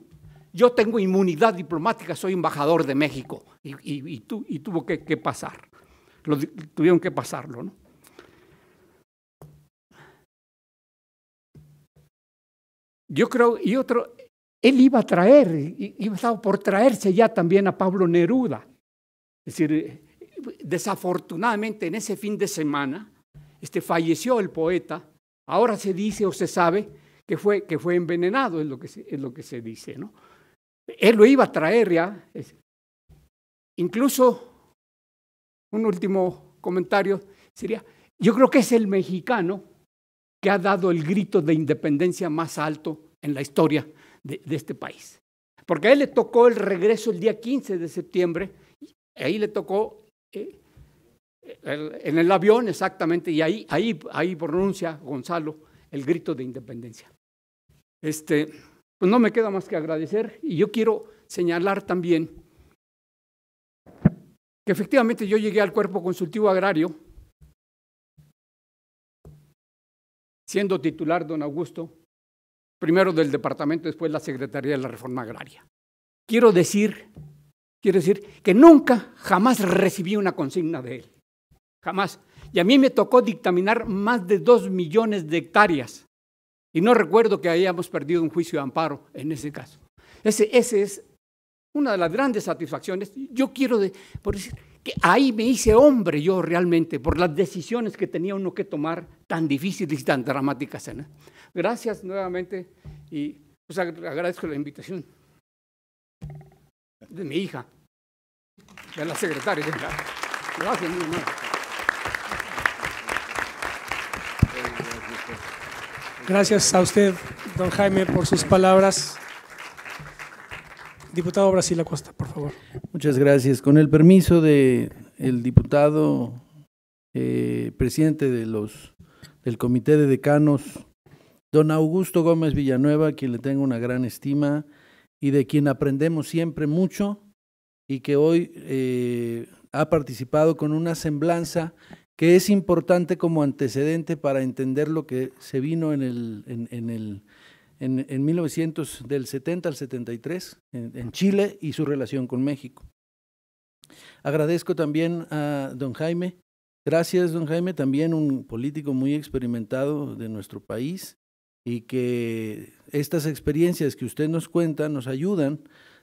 yo tengo inmunidad diplomática, soy embajador de México. Y, tuvo que, pasar, tuvieron que pasarlo, ¿no? yo creo, y otro, él iba a traer, iba estar por traerse ya también a Pablo Neruda. Es decir, desafortunadamente en ese fin de semana este, falleció el poeta. Ahora se dice o se sabe que fue, que fue envenenado, es lo que, se, es lo que se dice. ¿no? Él lo iba a traer ya. incluso un último comentario sería, yo creo que es el mexicano que ha dado el grito de independencia más alto en la historia de, este país. Porque a él le tocó el regreso el día 15 de septiembre, ahí le tocó eh, en el avión exactamente, y ahí, ahí, ahí pronuncia Gonzalo el grito de independencia. Este, pues no me queda más que agradecer y yo quiero señalar también que efectivamente yo llegué al cuerpo consultivo agrario siendo titular don Augusto, primero del departamento, después la Secretaría de la Reforma Agraria. Quiero decir, quiero decir que nunca, jamás recibí una consigna de él. Jamás. Y a mí me tocó dictaminar más de dos millones de hectáreas. Y no recuerdo que hayamos perdido un juicio de amparo en ese caso. Ese, ese es una de las grandes satisfacciones. Yo quiero, por decir, que ahí me hice hombre yo realmente por las decisiones que tenía uno que tomar tan difíciles y tan dramáticas. Gracias nuevamente y pues, agradezco la invitación de mi hija, de la secretaria. Gracias, Gracias a usted, don Jaime, por sus palabras. Diputado Brasil Acosta, por favor. Muchas gracias. Con el permiso del el diputado eh, presidente de los, del Comité de Decanos, don Augusto Gómez Villanueva, a quien le tengo una gran estima y de quien aprendemos siempre mucho y que hoy eh, ha participado con una semblanza que es importante como antecedente para entender lo que se vino en el, en el en, 1970 del 70 al 73, en, Chile y su relación con México. Agradezco también a don Jaime. Gracias, don Jaime, también un político muy experimentado de nuestro país y que estas experiencias que usted nos cuenta nos ayudan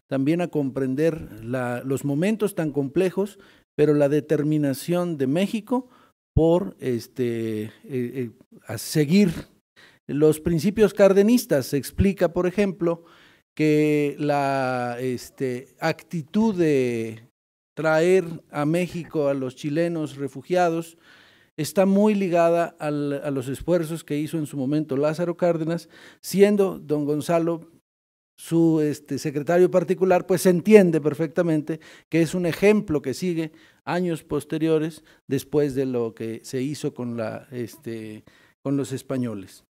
también a comprender los momentos tan complejos, pero la determinación de México por este, eh, eh, a seguir los principios cardenistas se explica, por ejemplo, que la este, actitud de traer a México a los chilenos refugiados está muy ligada a los esfuerzos que hizo en su momento Lázaro Cárdenas, siendo don Gonzalo su este, secretario particular, pues se entiende perfectamente que es un ejemplo que sigue años posteriores después de lo que se hizo con este, los españoles.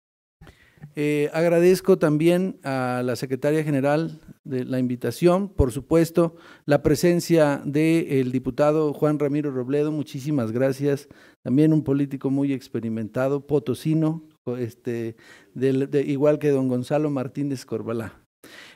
Eh, agradezco también a la secretaria general de la invitación, por supuesto, la presencia del de diputado Juan Ramiro Robledo, muchísimas gracias, también un político muy experimentado, potosino, este, igual que don Gonzalo Martínez Corvalá.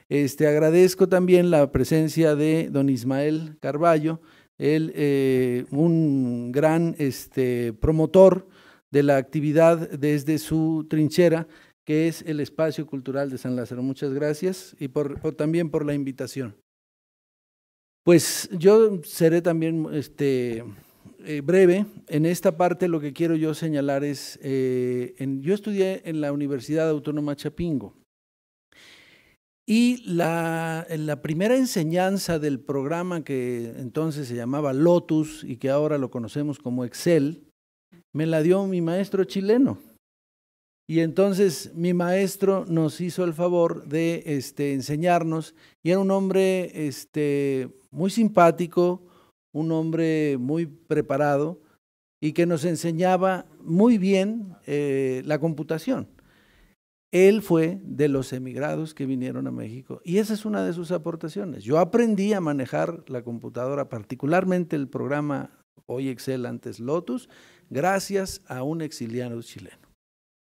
Este, agradezco también la presencia de don Ismael Carballo, él, eh, un gran este, promotor de la actividad desde su trinchera que es el espacio cultural de San Lázaro. Muchas gracias y por, también por la invitación. Pues yo seré también este, eh, breve. En esta parte lo que quiero yo señalar es, eh, yo estudié en la Universidad Autónoma Chapingo y la, la primera enseñanza del programa que entonces se llamaba Lotus y que ahora lo conocemos como Excel, me la dio mi maestro chileno y entonces mi maestro nos hizo el favor de este, enseñarnos y era un hombre este, muy simpático, un hombre muy preparado y que nos enseñaba muy bien eh, la computación. Él fue de los emigrados que vinieron a México y esa es una de sus aportaciones. Yo aprendí a manejar la computadora, particularmente el programa hoy Excel, antes Lotus, gracias a un exiliado chileno.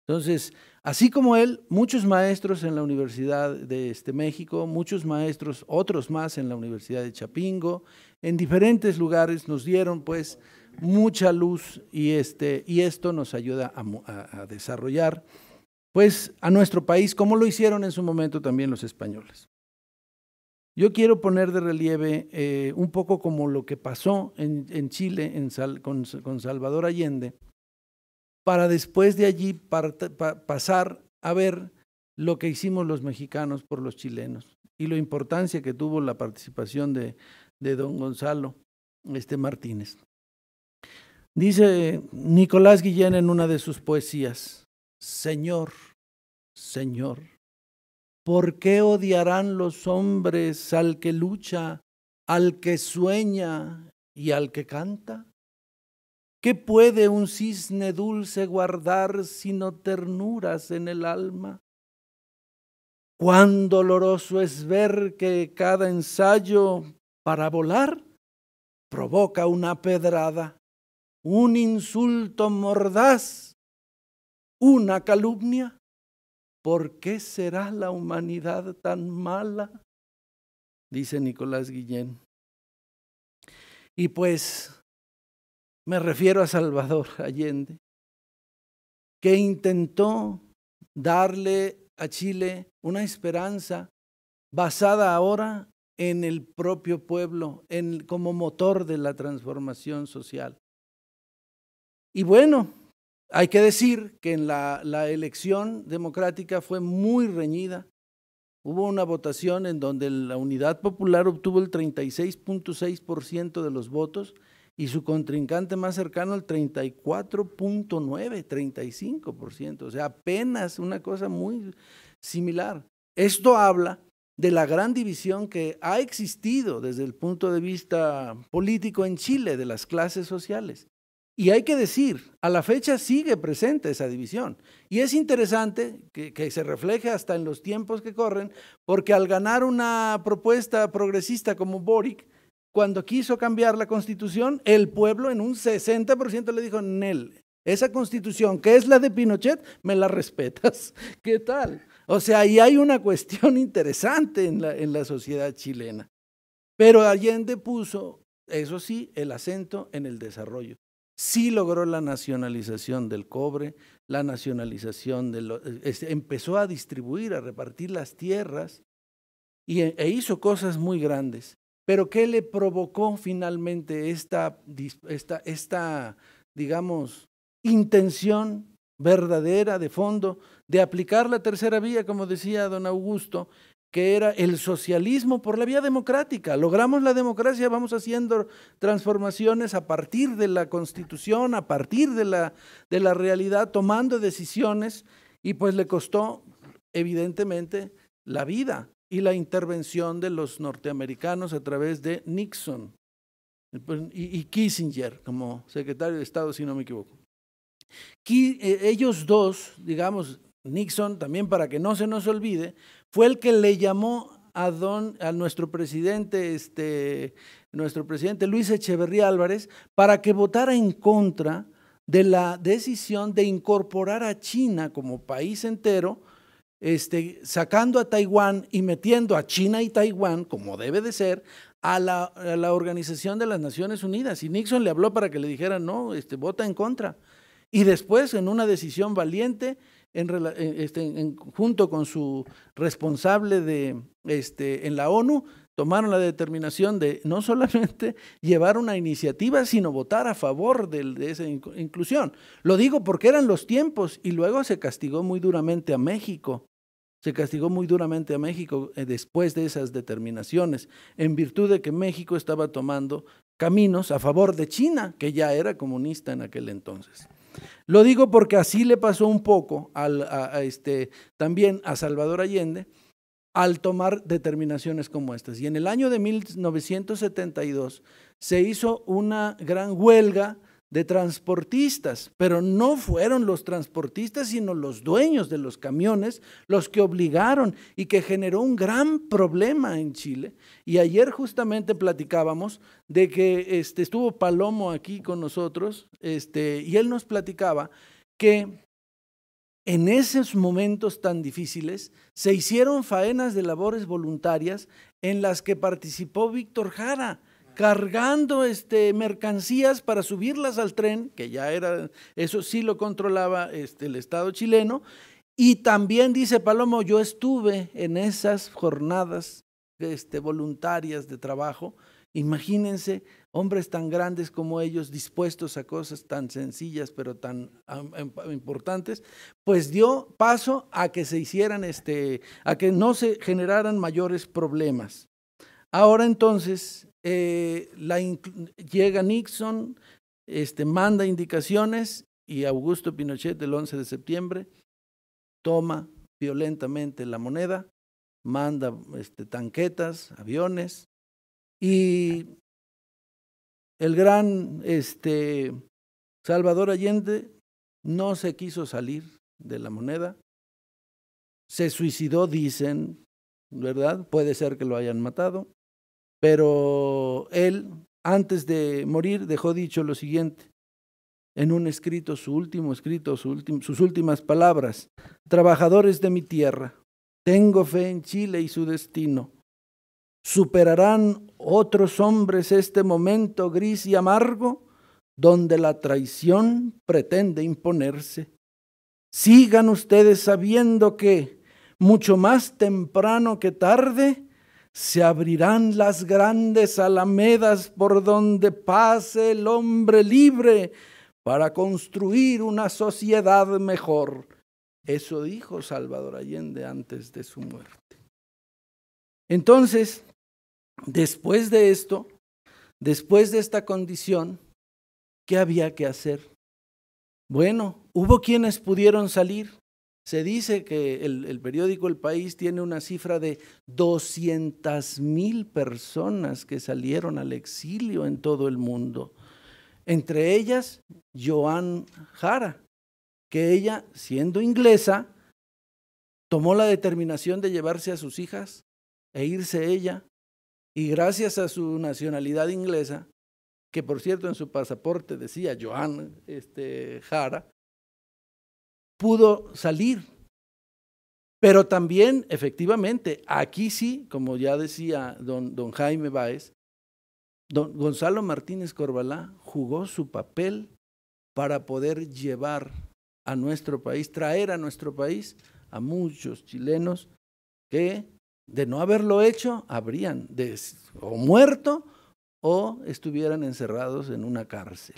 Entonces, así como él, muchos maestros en la Universidad de este México, muchos maestros, otros más en la Universidad de Chapingo, en diferentes lugares nos dieron pues mucha luz y, este, y esto nos ayuda a, desarrollar pues a nuestro país, como lo hicieron en su momento también los españoles. Yo quiero poner de relieve eh, un poco como lo que pasó en, en Chile en con Salvador Allende, para después de allí pasar a ver lo que hicimos los mexicanos por los chilenos y la importancia que tuvo la participación de, don Gonzalo este Martínez. Dice Nicolás Guillén en una de sus poesías, Señor, Señor, ¿por qué odiarán los hombres al que lucha, al que sueña y al que canta? ¿Qué puede un cisne dulce guardar sino ternuras en el alma? Cuán doloroso es ver que cada ensayo para volar provoca una pedrada, un insulto mordaz, una calumnia. ¿Por qué será la humanidad tan mala? Dice Nicolás Guillén. Y pues me refiero a Salvador Allende, que intentó darle a Chile una esperanza basada ahora en el propio pueblo, como motor de la transformación social. Y bueno, hay que decir que en la, la elección democrática fue muy reñida. Hubo una votación en donde la Unidad Popular obtuvo el 36.6% de los votos y su contrincante más cercano el 34.9, 35%. O sea, apenas una cosa muy similar. Esto habla de la gran división que ha existido desde el punto de vista político en Chile de las clases sociales. Y hay que decir, a la fecha sigue presente esa división. Y es interesante que, se refleje hasta en los tiempos que corren, porque al ganar una propuesta progresista como Boric, cuando quiso cambiar la constitución, el pueblo en un 60% le dijo, Nel, esa constitución que es la de Pinochet, me la respetas. ¿Qué tal? O sea, ahí hay una cuestión interesante en la, en la sociedad chilena. Pero Allende puso, eso sí, el acento en el desarrollo. Sí logró la nacionalización del cobre, la nacionalización de este, empezó a distribuir, a repartir las tierras y, e hizo cosas muy grandes. Pero ¿qué le provocó finalmente esta, digamos, intención verdadera de fondo de aplicar la tercera vía, como decía don Augusto, que era el socialismo por la vía democrática. Logramos la democracia, vamos haciendo transformaciones a partir de la constitución, a partir de la realidad, tomando decisiones, y pues le costó evidentemente la vida y la intervención de los norteamericanos a través de Nixon eh, pues, y, Kissinger como secretario de Estado, si no me equivoco. Eh, ellos dos, digamos, Nixon, también para que no se nos olvide, fue el que le llamó a, don, a nuestro presidente, este, nuestro presidente Luis Echeverría Álvarez, para que votara en contra de la decisión de incorporar a China como país entero este, sacando a Taiwán y metiendo a China y Taiwán, como debe de ser, a la, Organización de las Naciones Unidas. Y Nixon le habló para que le dijera no, este, vota en contra. Y después, en una decisión valiente, en, eh, este, junto con su responsable de, este, en la ONU, tomaron la determinación de no solamente llevar una iniciativa, sino votar a favor de esa inclusión. Lo digo porque eran los tiempos y luego se castigó muy duramente a México se castigó muy duramente a México eh, después de esas determinaciones, en virtud de que México estaba tomando caminos a favor de China, que ya era comunista en aquel entonces. Lo digo porque así le pasó un poco este, también a Salvador Allende al tomar determinaciones como estas. Y en el año de 1972 se hizo una gran huelga de transportistas, pero no fueron los transportistas, sino los dueños de los camiones los que obligaron y que generó un gran problema en Chile. Y ayer justamente platicábamos de que este, estuvo Palomo aquí con nosotros este, y él nos platicaba que en esos momentos tan difíciles se hicieron faenas de labores voluntarias en las que participó Víctor Jara cargando este, mercancías para subirlas al tren, que ya era, eso sí lo controlaba este, el Estado chileno. Y también dice Palomo, yo estuve en esas jornadas este, voluntarias de trabajo. Imagínense hombres tan grandes como ellos, dispuestos a cosas tan sencillas pero tan em, importantes, pues dio paso a que se hicieran, este, a que no se generaran mayores problemas. Ahora entonces, eh, llega Nixon, este, manda indicaciones y Augusto Pinochet el 11 de septiembre toma violentamente la moneda, manda este, tanquetas, aviones y el gran este, Salvador Allende no se quiso salir de la moneda, se suicidó, dicen, ¿verdad? Puede ser que lo hayan matado. Pero él, antes de morir, dejó dicho lo siguiente, en un escrito, su último escrito, sus últimas palabras, trabajadores de mi tierra, tengo fe en Chile y su destino. ¿Superarán otros hombres este momento gris y amargo donde la traición pretende imponerse? Sigan ustedes sabiendo que, mucho más temprano que tarde, se abrirán las grandes alamedas por donde pase el hombre libre para construir una sociedad mejor. Eso dijo Salvador Allende antes de su muerte. Entonces, después de esto, después de esta condición, ¿qué había que hacer? Bueno, hubo quienes pudieron salir, se dice que el, periódico El País tiene una cifra de 200 mil personas que salieron al exilio en todo el mundo. Entre ellas, Joan Jara, que ella, siendo inglesa, tomó la determinación de llevarse a sus hijas e irse ella. Y gracias a su nacionalidad inglesa, que por cierto en su pasaporte decía Joan este, Jara, pudo salir. Pero también, efectivamente, aquí sí, como ya decía don, don Jaime Báez, don Gonzalo Martínez Corbalá jugó su papel para poder llevar a nuestro país, traer a nuestro país a muchos chilenos que de no haberlo hecho habrían des, o muerto o estuvieran encerrados en una cárcel.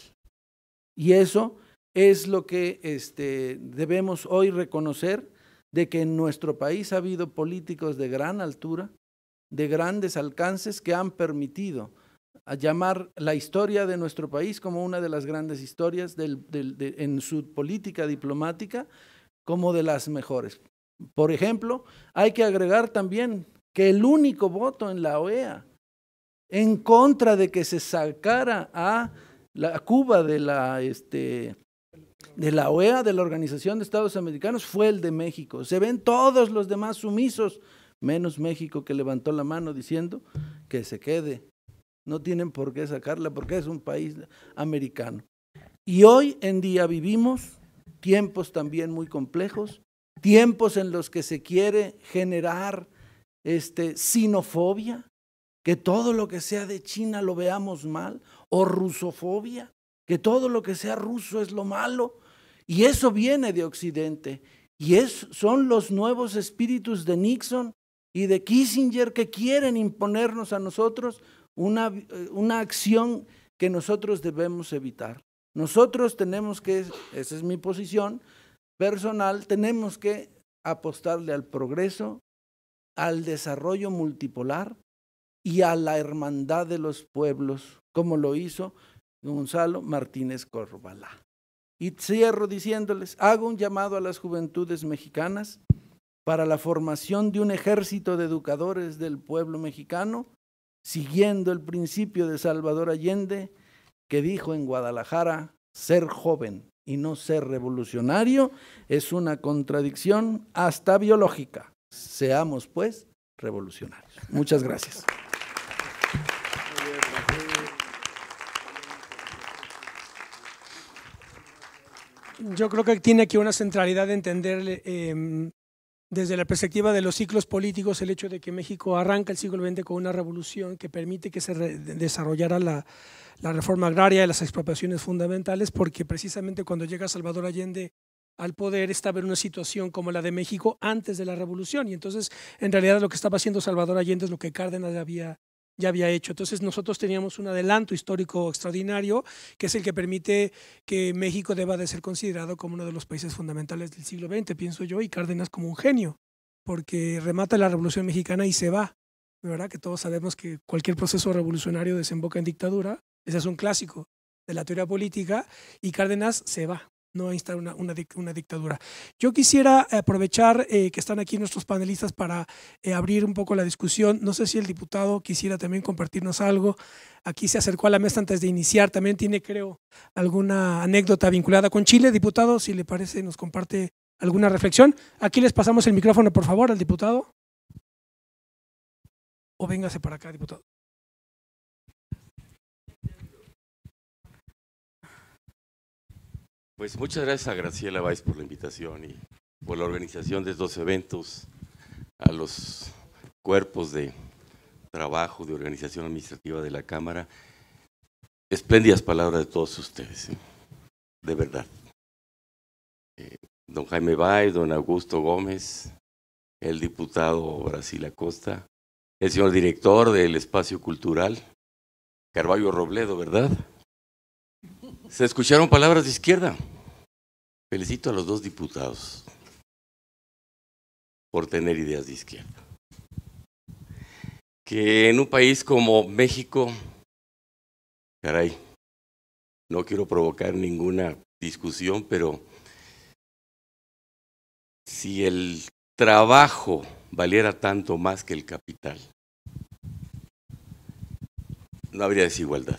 Y eso es lo que este, debemos hoy reconocer de que en nuestro país ha habido políticos de gran altura, de grandes alcances que han permitido a llamar la historia de nuestro país como una de las grandes historias en su política diplomática como de las mejores. Por ejemplo, hay que agregar también que el único voto en la OEA en contra de que se sacara a la Cuba de la este, de la OEA, de la Organización de Estados Americanos, fue el de México. Se ven todos los demás sumisos, menos México que levantó la mano diciendo que se quede. No tienen por qué sacarla porque es un país americano. Y hoy en día vivimos tiempos también muy complejos, tiempos en los que se quiere generar este, sinofobia, que todo lo que sea de China lo veamos mal, o rusofobia, que todo lo que sea ruso es lo malo. Y eso viene de Occidente. Y es, son los nuevos espíritus de Nixon y de Kissinger que quieren imponernos a nosotros una, eh, una acción que nosotros debemos evitar. Nosotros tenemos que, esa es mi posición personal, tenemos que apostarle al progreso, al desarrollo multipolar y a la hermandad de los pueblos, como lo hizo Gonzalo Martínez Corbalá. Y cierro diciéndoles, hago un llamado a las juventudes mexicanas para la formación de un ejército de educadores del pueblo mexicano, siguiendo el principio de Salvador Allende, que dijo en Guadalajara, ser joven y no ser revolucionario es una contradicción hasta biológica. Seamos, pues, revolucionarios. Muchas gracias. yo creo que tiene aquí una centralidad de entender em, desde la perspectiva de los ciclos políticos el hecho de que México arranca el siglo XX con una revolución que permite que se desarrollara la, la reforma agraria y las expropiaciones fundamentales, porque precisamente cuando llega Salvador Allende al poder estaba en una situación como la de México antes de la revolución. Y entonces, en realidad, lo que estaba haciendo Salvador Allende es lo que Cárdenas había ya había hecho. Entonces nosotros teníamos un adelanto histórico extraordinario, que es el que permite que México deba de ser considerado como uno de los países fundamentales del siglo XX, pienso yo, y Cárdenas como un genio, porque remata la Revolución Mexicana y se va. ¿Verdad? Que todos sabemos que cualquier proceso revolucionario desemboca en dictadura. Ese es un clásico de la teoría política y Cárdenas se va no a una, dictadura. Yo quisiera aprovechar eh, que están aquí nuestros panelistas para eh, abrir un poco la discusión. No sé si el diputado quisiera también compartirnos algo. Aquí se acercó a la mesa antes de iniciar. También tiene, creo, alguna anécdota vinculada con Chile. Diputado, si le parece, nos comparte alguna reflexión. Aquí les pasamos el micrófono, por favor, al diputado. O véngase para acá, diputado. Pues muchas gracias a Graciela Valls por la invitación y por la organización de estos eventos, a los cuerpos de trabajo, de organización administrativa de la Cámara. Espléndidas palabras de todos ustedes, ¿eh? de verdad. Eh, don Jaime Bay, don Augusto Gómez, el diputado Brasil Acosta, el señor director del Espacio Cultural, Carballo Robledo, ¿verdad? Se escucharon palabras de izquierda. Felicito a los dos diputados por tener ideas de izquierda. Que en un país como México, caray, no quiero provocar ninguna discusión, pero si el trabajo valiera tanto más que el capital, no habría desigualdad.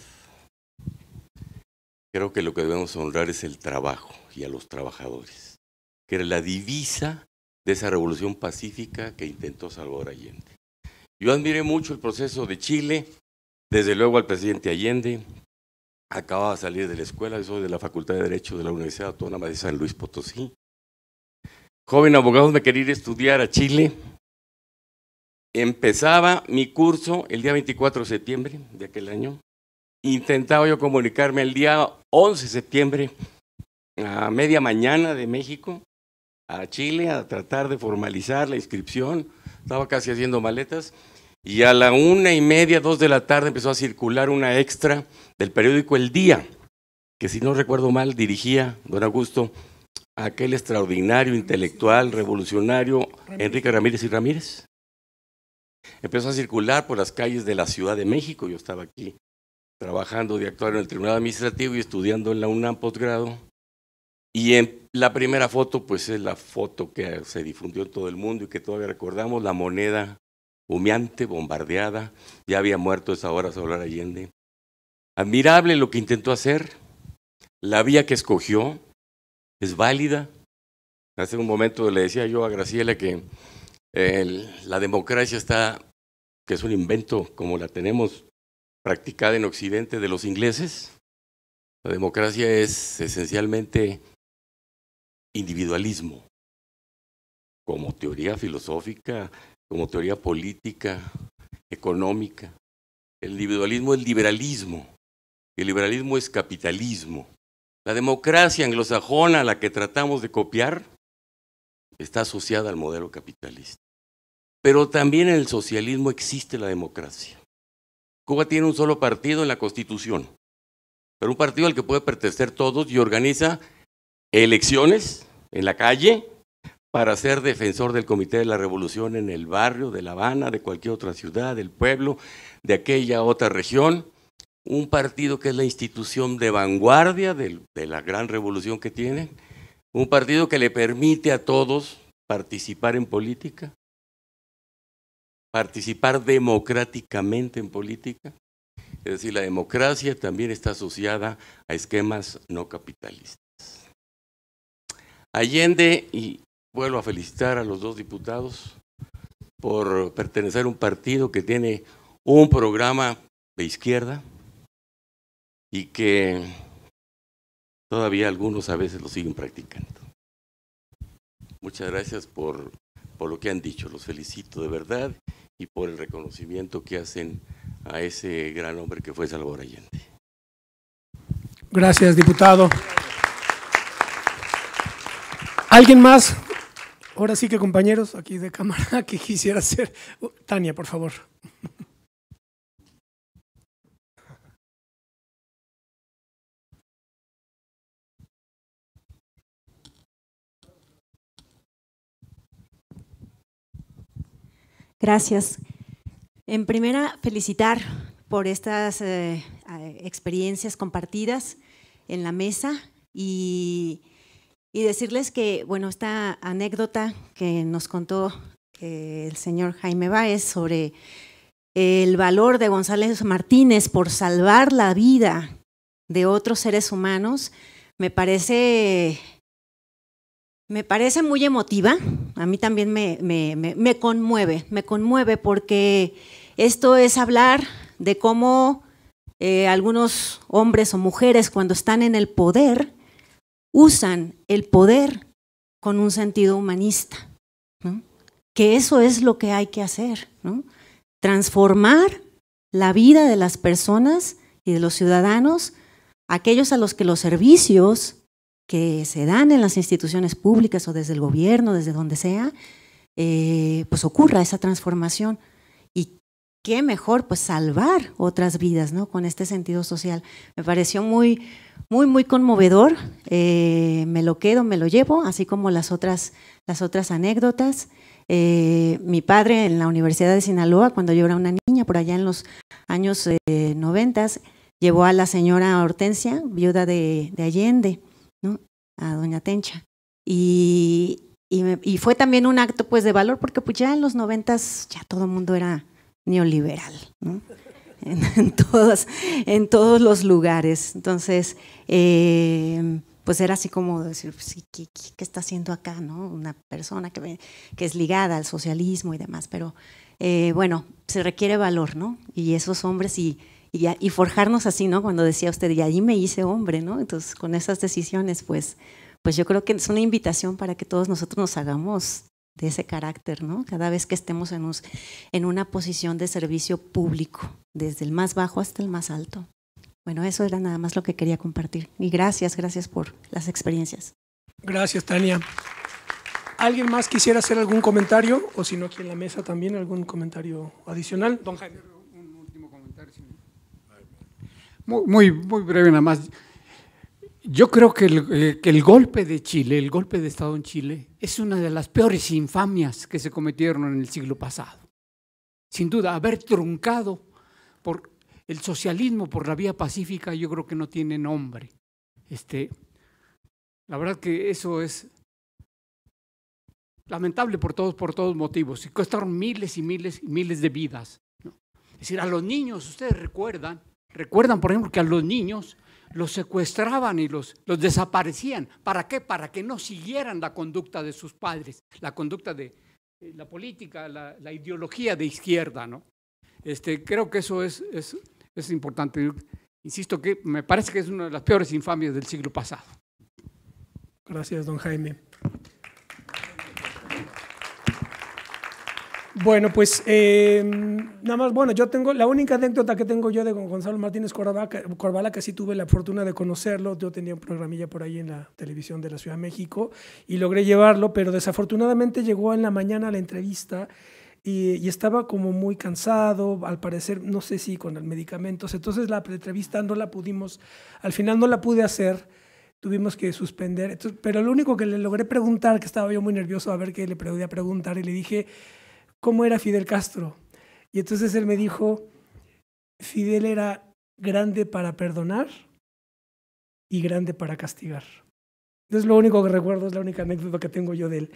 Creo que lo que debemos honrar es el trabajo y a los trabajadores, que era la divisa de esa revolución pacífica que intentó Salvador Allende. Yo admiré mucho el proceso de Chile, desde luego al presidente Allende, acababa de salir de la escuela, soy de la Facultad de Derecho de la Universidad Autónoma de San Luis Potosí. Joven abogado, me quería ir a estudiar a Chile. Empezaba mi curso el día 24 de septiembre de aquel año intentaba yo comunicarme el día 11 de septiembre a media mañana de México a Chile a tratar de formalizar la inscripción. Estaba casi haciendo maletas. Y a la una y media, dos de la tarde empezó a circular una extra del periódico El Día, que si no recuerdo mal dirigía don Augusto aquel extraordinario intelectual revolucionario Enrique Ramírez y Ramírez. Empezó a circular por las calles de la Ciudad de México, yo estaba aquí trabajando de actuario en el Tribunal Administrativo y estudiando en la UNAM posgrado. Y en la primera foto, pues es la foto que se difundió en todo el mundo y que todavía recordamos, la moneda humeante, bombardeada, ya había muerto esa hora Solar Allende. Admirable lo que intentó hacer, la vía que escogió es válida. Hace un momento le decía yo a Graciela que eh, la democracia está, que es un invento como la tenemos practicada en Occidente de los ingleses. La democracia es esencialmente individualismo, como teoría filosófica, como teoría política, económica. El individualismo es liberalismo, el liberalismo es capitalismo. La democracia anglosajona, la que tratamos de copiar, está asociada al modelo capitalista. Pero también en el socialismo existe la democracia. Cuba tiene un solo partido en la Constitución, pero un partido al que puede pertenecer todos y organiza elecciones en la calle para ser defensor del Comité de la Revolución en el barrio de La Habana, de cualquier otra ciudad, del pueblo, de aquella otra región. Un partido que es la institución de vanguardia de, la gran revolución que tiene. Un partido que le permite a todos participar en política participar democráticamente en política. Es decir, la democracia también está asociada a esquemas no capitalistas. Allende, y vuelvo a felicitar a los dos diputados por pertenecer a un partido que tiene un programa de izquierda y que todavía algunos a veces lo siguen practicando. Muchas gracias por por lo que han dicho. Los felicito de verdad y por el reconocimiento que hacen a ese gran hombre que fue Salvador Allende. Gracias, diputado. ¿Alguien más? Ahora sí que compañeros aquí de cámara que quisiera hacer. Tania, por favor. Gracias. En primera, felicitar por estas eh, experiencias compartidas en la mesa y, decirles que, bueno, esta anécdota que nos contó eh, el señor Jaime Báez sobre el valor de González Martínez por salvar la vida de otros seres humanos, me parece me parece muy emotiva, a mí también me, conmueve, me conmueve porque esto es hablar de cómo eh, algunos hombres o mujeres cuando están en el poder usan el poder con un sentido humanista, que eso es lo que hay que hacer, transformar la vida de las personas y de los ciudadanos, aquellos a los que los servicios que se dan en las instituciones públicas o desde el gobierno, desde donde sea, eh, pues ocurra esa transformación. Y qué mejor, pues salvar otras vidas, ¿no? Con este sentido social. Me pareció muy, muy, muy conmovedor. Eh, me lo quedo, me lo llevo, así como las otras, las otras anécdotas. Eh, mi padre en la Universidad de Sinaloa, cuando yo era una niña, por allá en los años noventas, llevó a la señora Hortensia, viuda de Allende, a doña Tencha. Y, fue también un acto pues de valor porque pues ya en los noventas ya todo el mundo era neoliberal, ¿no? en, todos, en todos los lugares. Entonces, eh, pues era así como decir, pues, ¿qué, está haciendo acá? ¿no? Una persona que, que es ligada al socialismo y demás, pero eh, bueno, se requiere valor, ¿no? Y esos hombres y y, forjarnos así, ¿no? Cuando decía usted, y ahí me hice hombre, ¿no? Entonces, con esas decisiones, pues, pues yo creo que es una invitación para que todos nosotros nos hagamos de ese carácter, ¿no? Cada vez que estemos en, un, en una posición de servicio público, desde el más bajo hasta el más alto. Bueno, eso era nada más lo que quería compartir. Y gracias, gracias por las experiencias. Gracias, Tania. ¿Alguien más quisiera hacer algún comentario? O si no, aquí en la mesa también algún comentario adicional. Don muy, muy breve nada más. Yo creo que el, eh, que el, golpe de Chile, el golpe de Estado en Chile, es una de las peores infamias que se cometieron en el siglo pasado. Sin duda, haber truncado por el socialismo por la vía pacífica, yo creo que no tiene nombre. Este, la verdad que eso es lamentable por todos, por todos motivos. Y costaron miles y miles y miles de vidas. Es decir, a los niños, ustedes recuerdan, Recuerdan, por ejemplo, que a los niños los secuestraban y los, los desaparecían. ¿Para qué? Para que no siguieran la conducta de sus padres, la conducta de eh, la política, la, ideología de izquierda, ¿no? Este, creo que eso es, es, importante. insisto que me parece que es una de las peores infamias del siglo pasado. Gracias, don Jaime. Bueno, pues eh, nada más, bueno, yo tengo, la única anécdota que tengo yo de Gonzalo Martínez Corvala, que sí tuve la fortuna de conocerlo, yo tenía un programilla por ahí en la televisión de la Ciudad de México y logré llevarlo, pero desafortunadamente llegó en la mañana a la entrevista y, estaba como muy cansado, al parecer, no sé si con el medicamentos, entonces la entrevista no la pudimos, al final no la pude hacer, tuvimos que suspender, pero lo único que le logré preguntar, que estaba yo muy nervioso a ver qué le podía preguntar y le dije cómo era Fidel Castro. Y entonces él me dijo, Fidel era grande para perdonar y grande para castigar. Es lo único que recuerdo, es la única anécdota que tengo yo de él.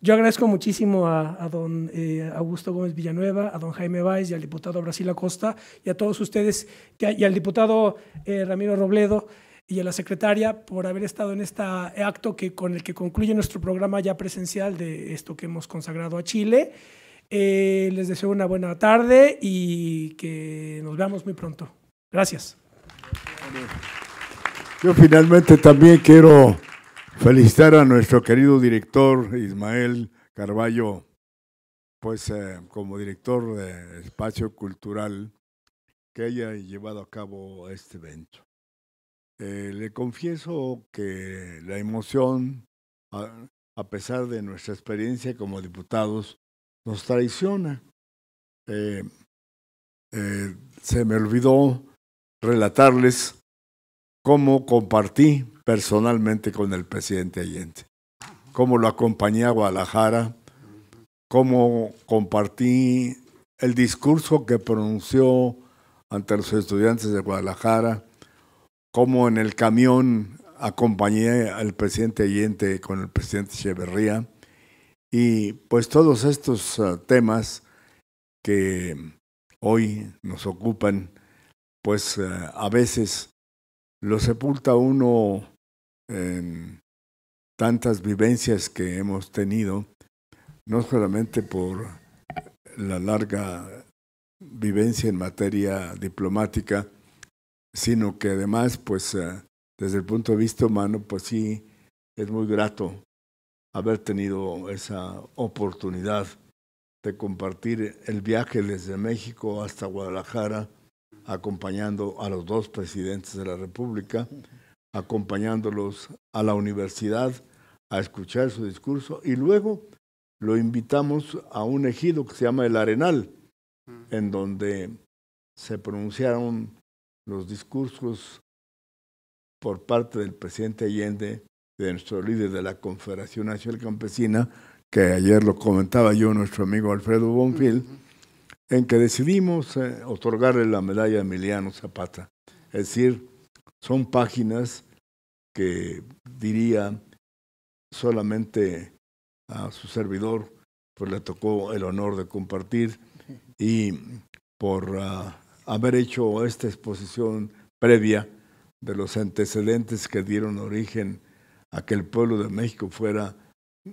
Yo agradezco muchísimo a, don eh, Augusto Gómez Villanueva, a don Jaime Valls y al diputado Brasil Acosta y a todos ustedes y al diputado eh, Ramiro Robledo y a la secretaria por haber estado en este acto que, con el que concluye nuestro programa ya presencial de esto que hemos consagrado a Chile. Eh, les deseo una buena tarde y que nos veamos muy pronto. Gracias. Yo finalmente también quiero felicitar a nuestro querido director Ismael Carballo, pues eh, como director de Espacio Cultural, que haya llevado a cabo este evento. Eh, le confieso que la emoción, a pesar de nuestra experiencia como diputados, nos traiciona. Eh, eh, se me olvidó relatarles cómo compartí personalmente con el presidente Allende, cómo lo acompañé a Guadalajara, cómo compartí el discurso que pronunció ante los estudiantes de Guadalajara, cómo en el camión acompañé al presidente Allende con el presidente Echeverría y pues todos estos ah, temas que hoy nos ocupan, pues ah, a veces lo sepulta uno en tantas vivencias que hemos tenido, no solamente por la larga vivencia en materia diplomática, sino que además, pues ah, desde el punto de vista humano, pues sí, es muy grato haber tenido esa oportunidad de compartir el viaje desde México hasta Guadalajara, acompañando a los dos presidentes de la República, acompañándolos a la universidad a escuchar su discurso y luego lo invitamos a un ejido que se llama El Arenal, mm. en donde se pronunciaron los discursos por parte del presidente Allende de nuestro líder de la Confederación Nacional Campesina, que ayer lo comentaba yo, nuestro amigo Alfredo Bonfil, en que decidimos eh, otorgarle la medalla Emiliano Zapata. Es decir, son páginas que diría solamente a su servidor, pues le tocó el honor de compartir y por ah, haber hecho esta exposición previa de los antecedentes que dieron origen a que el pueblo de México fuera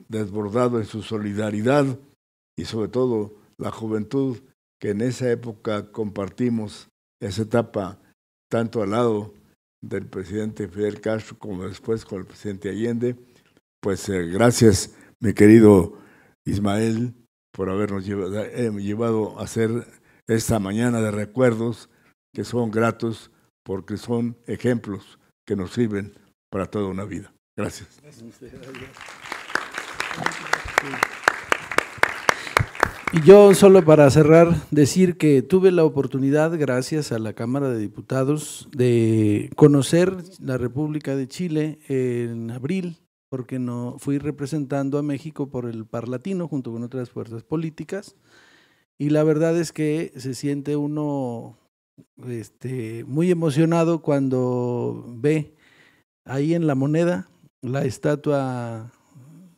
desbordado en su solidaridad y sobre todo la juventud que en esa época compartimos esa etapa tanto al lado del presidente Fidel Castro como después con el presidente Allende. Pues eh, gracias, mi querido Ismael, por habernos eh, llevado a hacer esta mañana de recuerdos que son gratos porque son ejemplos que nos sirven para toda una vida. Gracias. Y yo solo para cerrar, decir que tuve la oportunidad, gracias a la Cámara de Diputados, de conocer la República de Chile en abril, porque no fui representando a México por el Parlatino, junto con otras fuerzas políticas. Y la verdad es que se siente uno este, muy emocionado cuando ve ahí en la moneda la estatua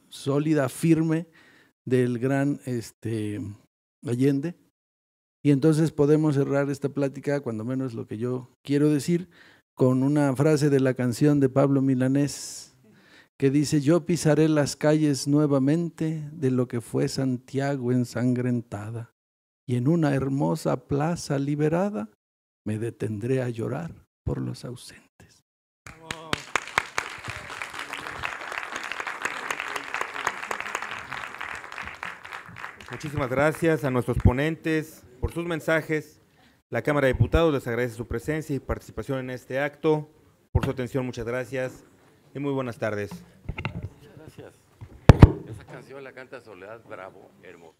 sólida, firme del gran este, Allende. Y entonces podemos cerrar esta plática, cuando menos lo que yo quiero decir, con una frase de la canción de Pablo Milanés que dice, yo pisaré las calles nuevamente de lo que fue Santiago ensangrentada, y en una hermosa plaza liberada me detendré a llorar por los ausentes. Muchísimas gracias a nuestros ponentes por sus mensajes. La Cámara de Diputados les agradece su presencia y participación en este acto. Por su atención, muchas gracias y muy buenas tardes. canción la canta Soledad Bravo,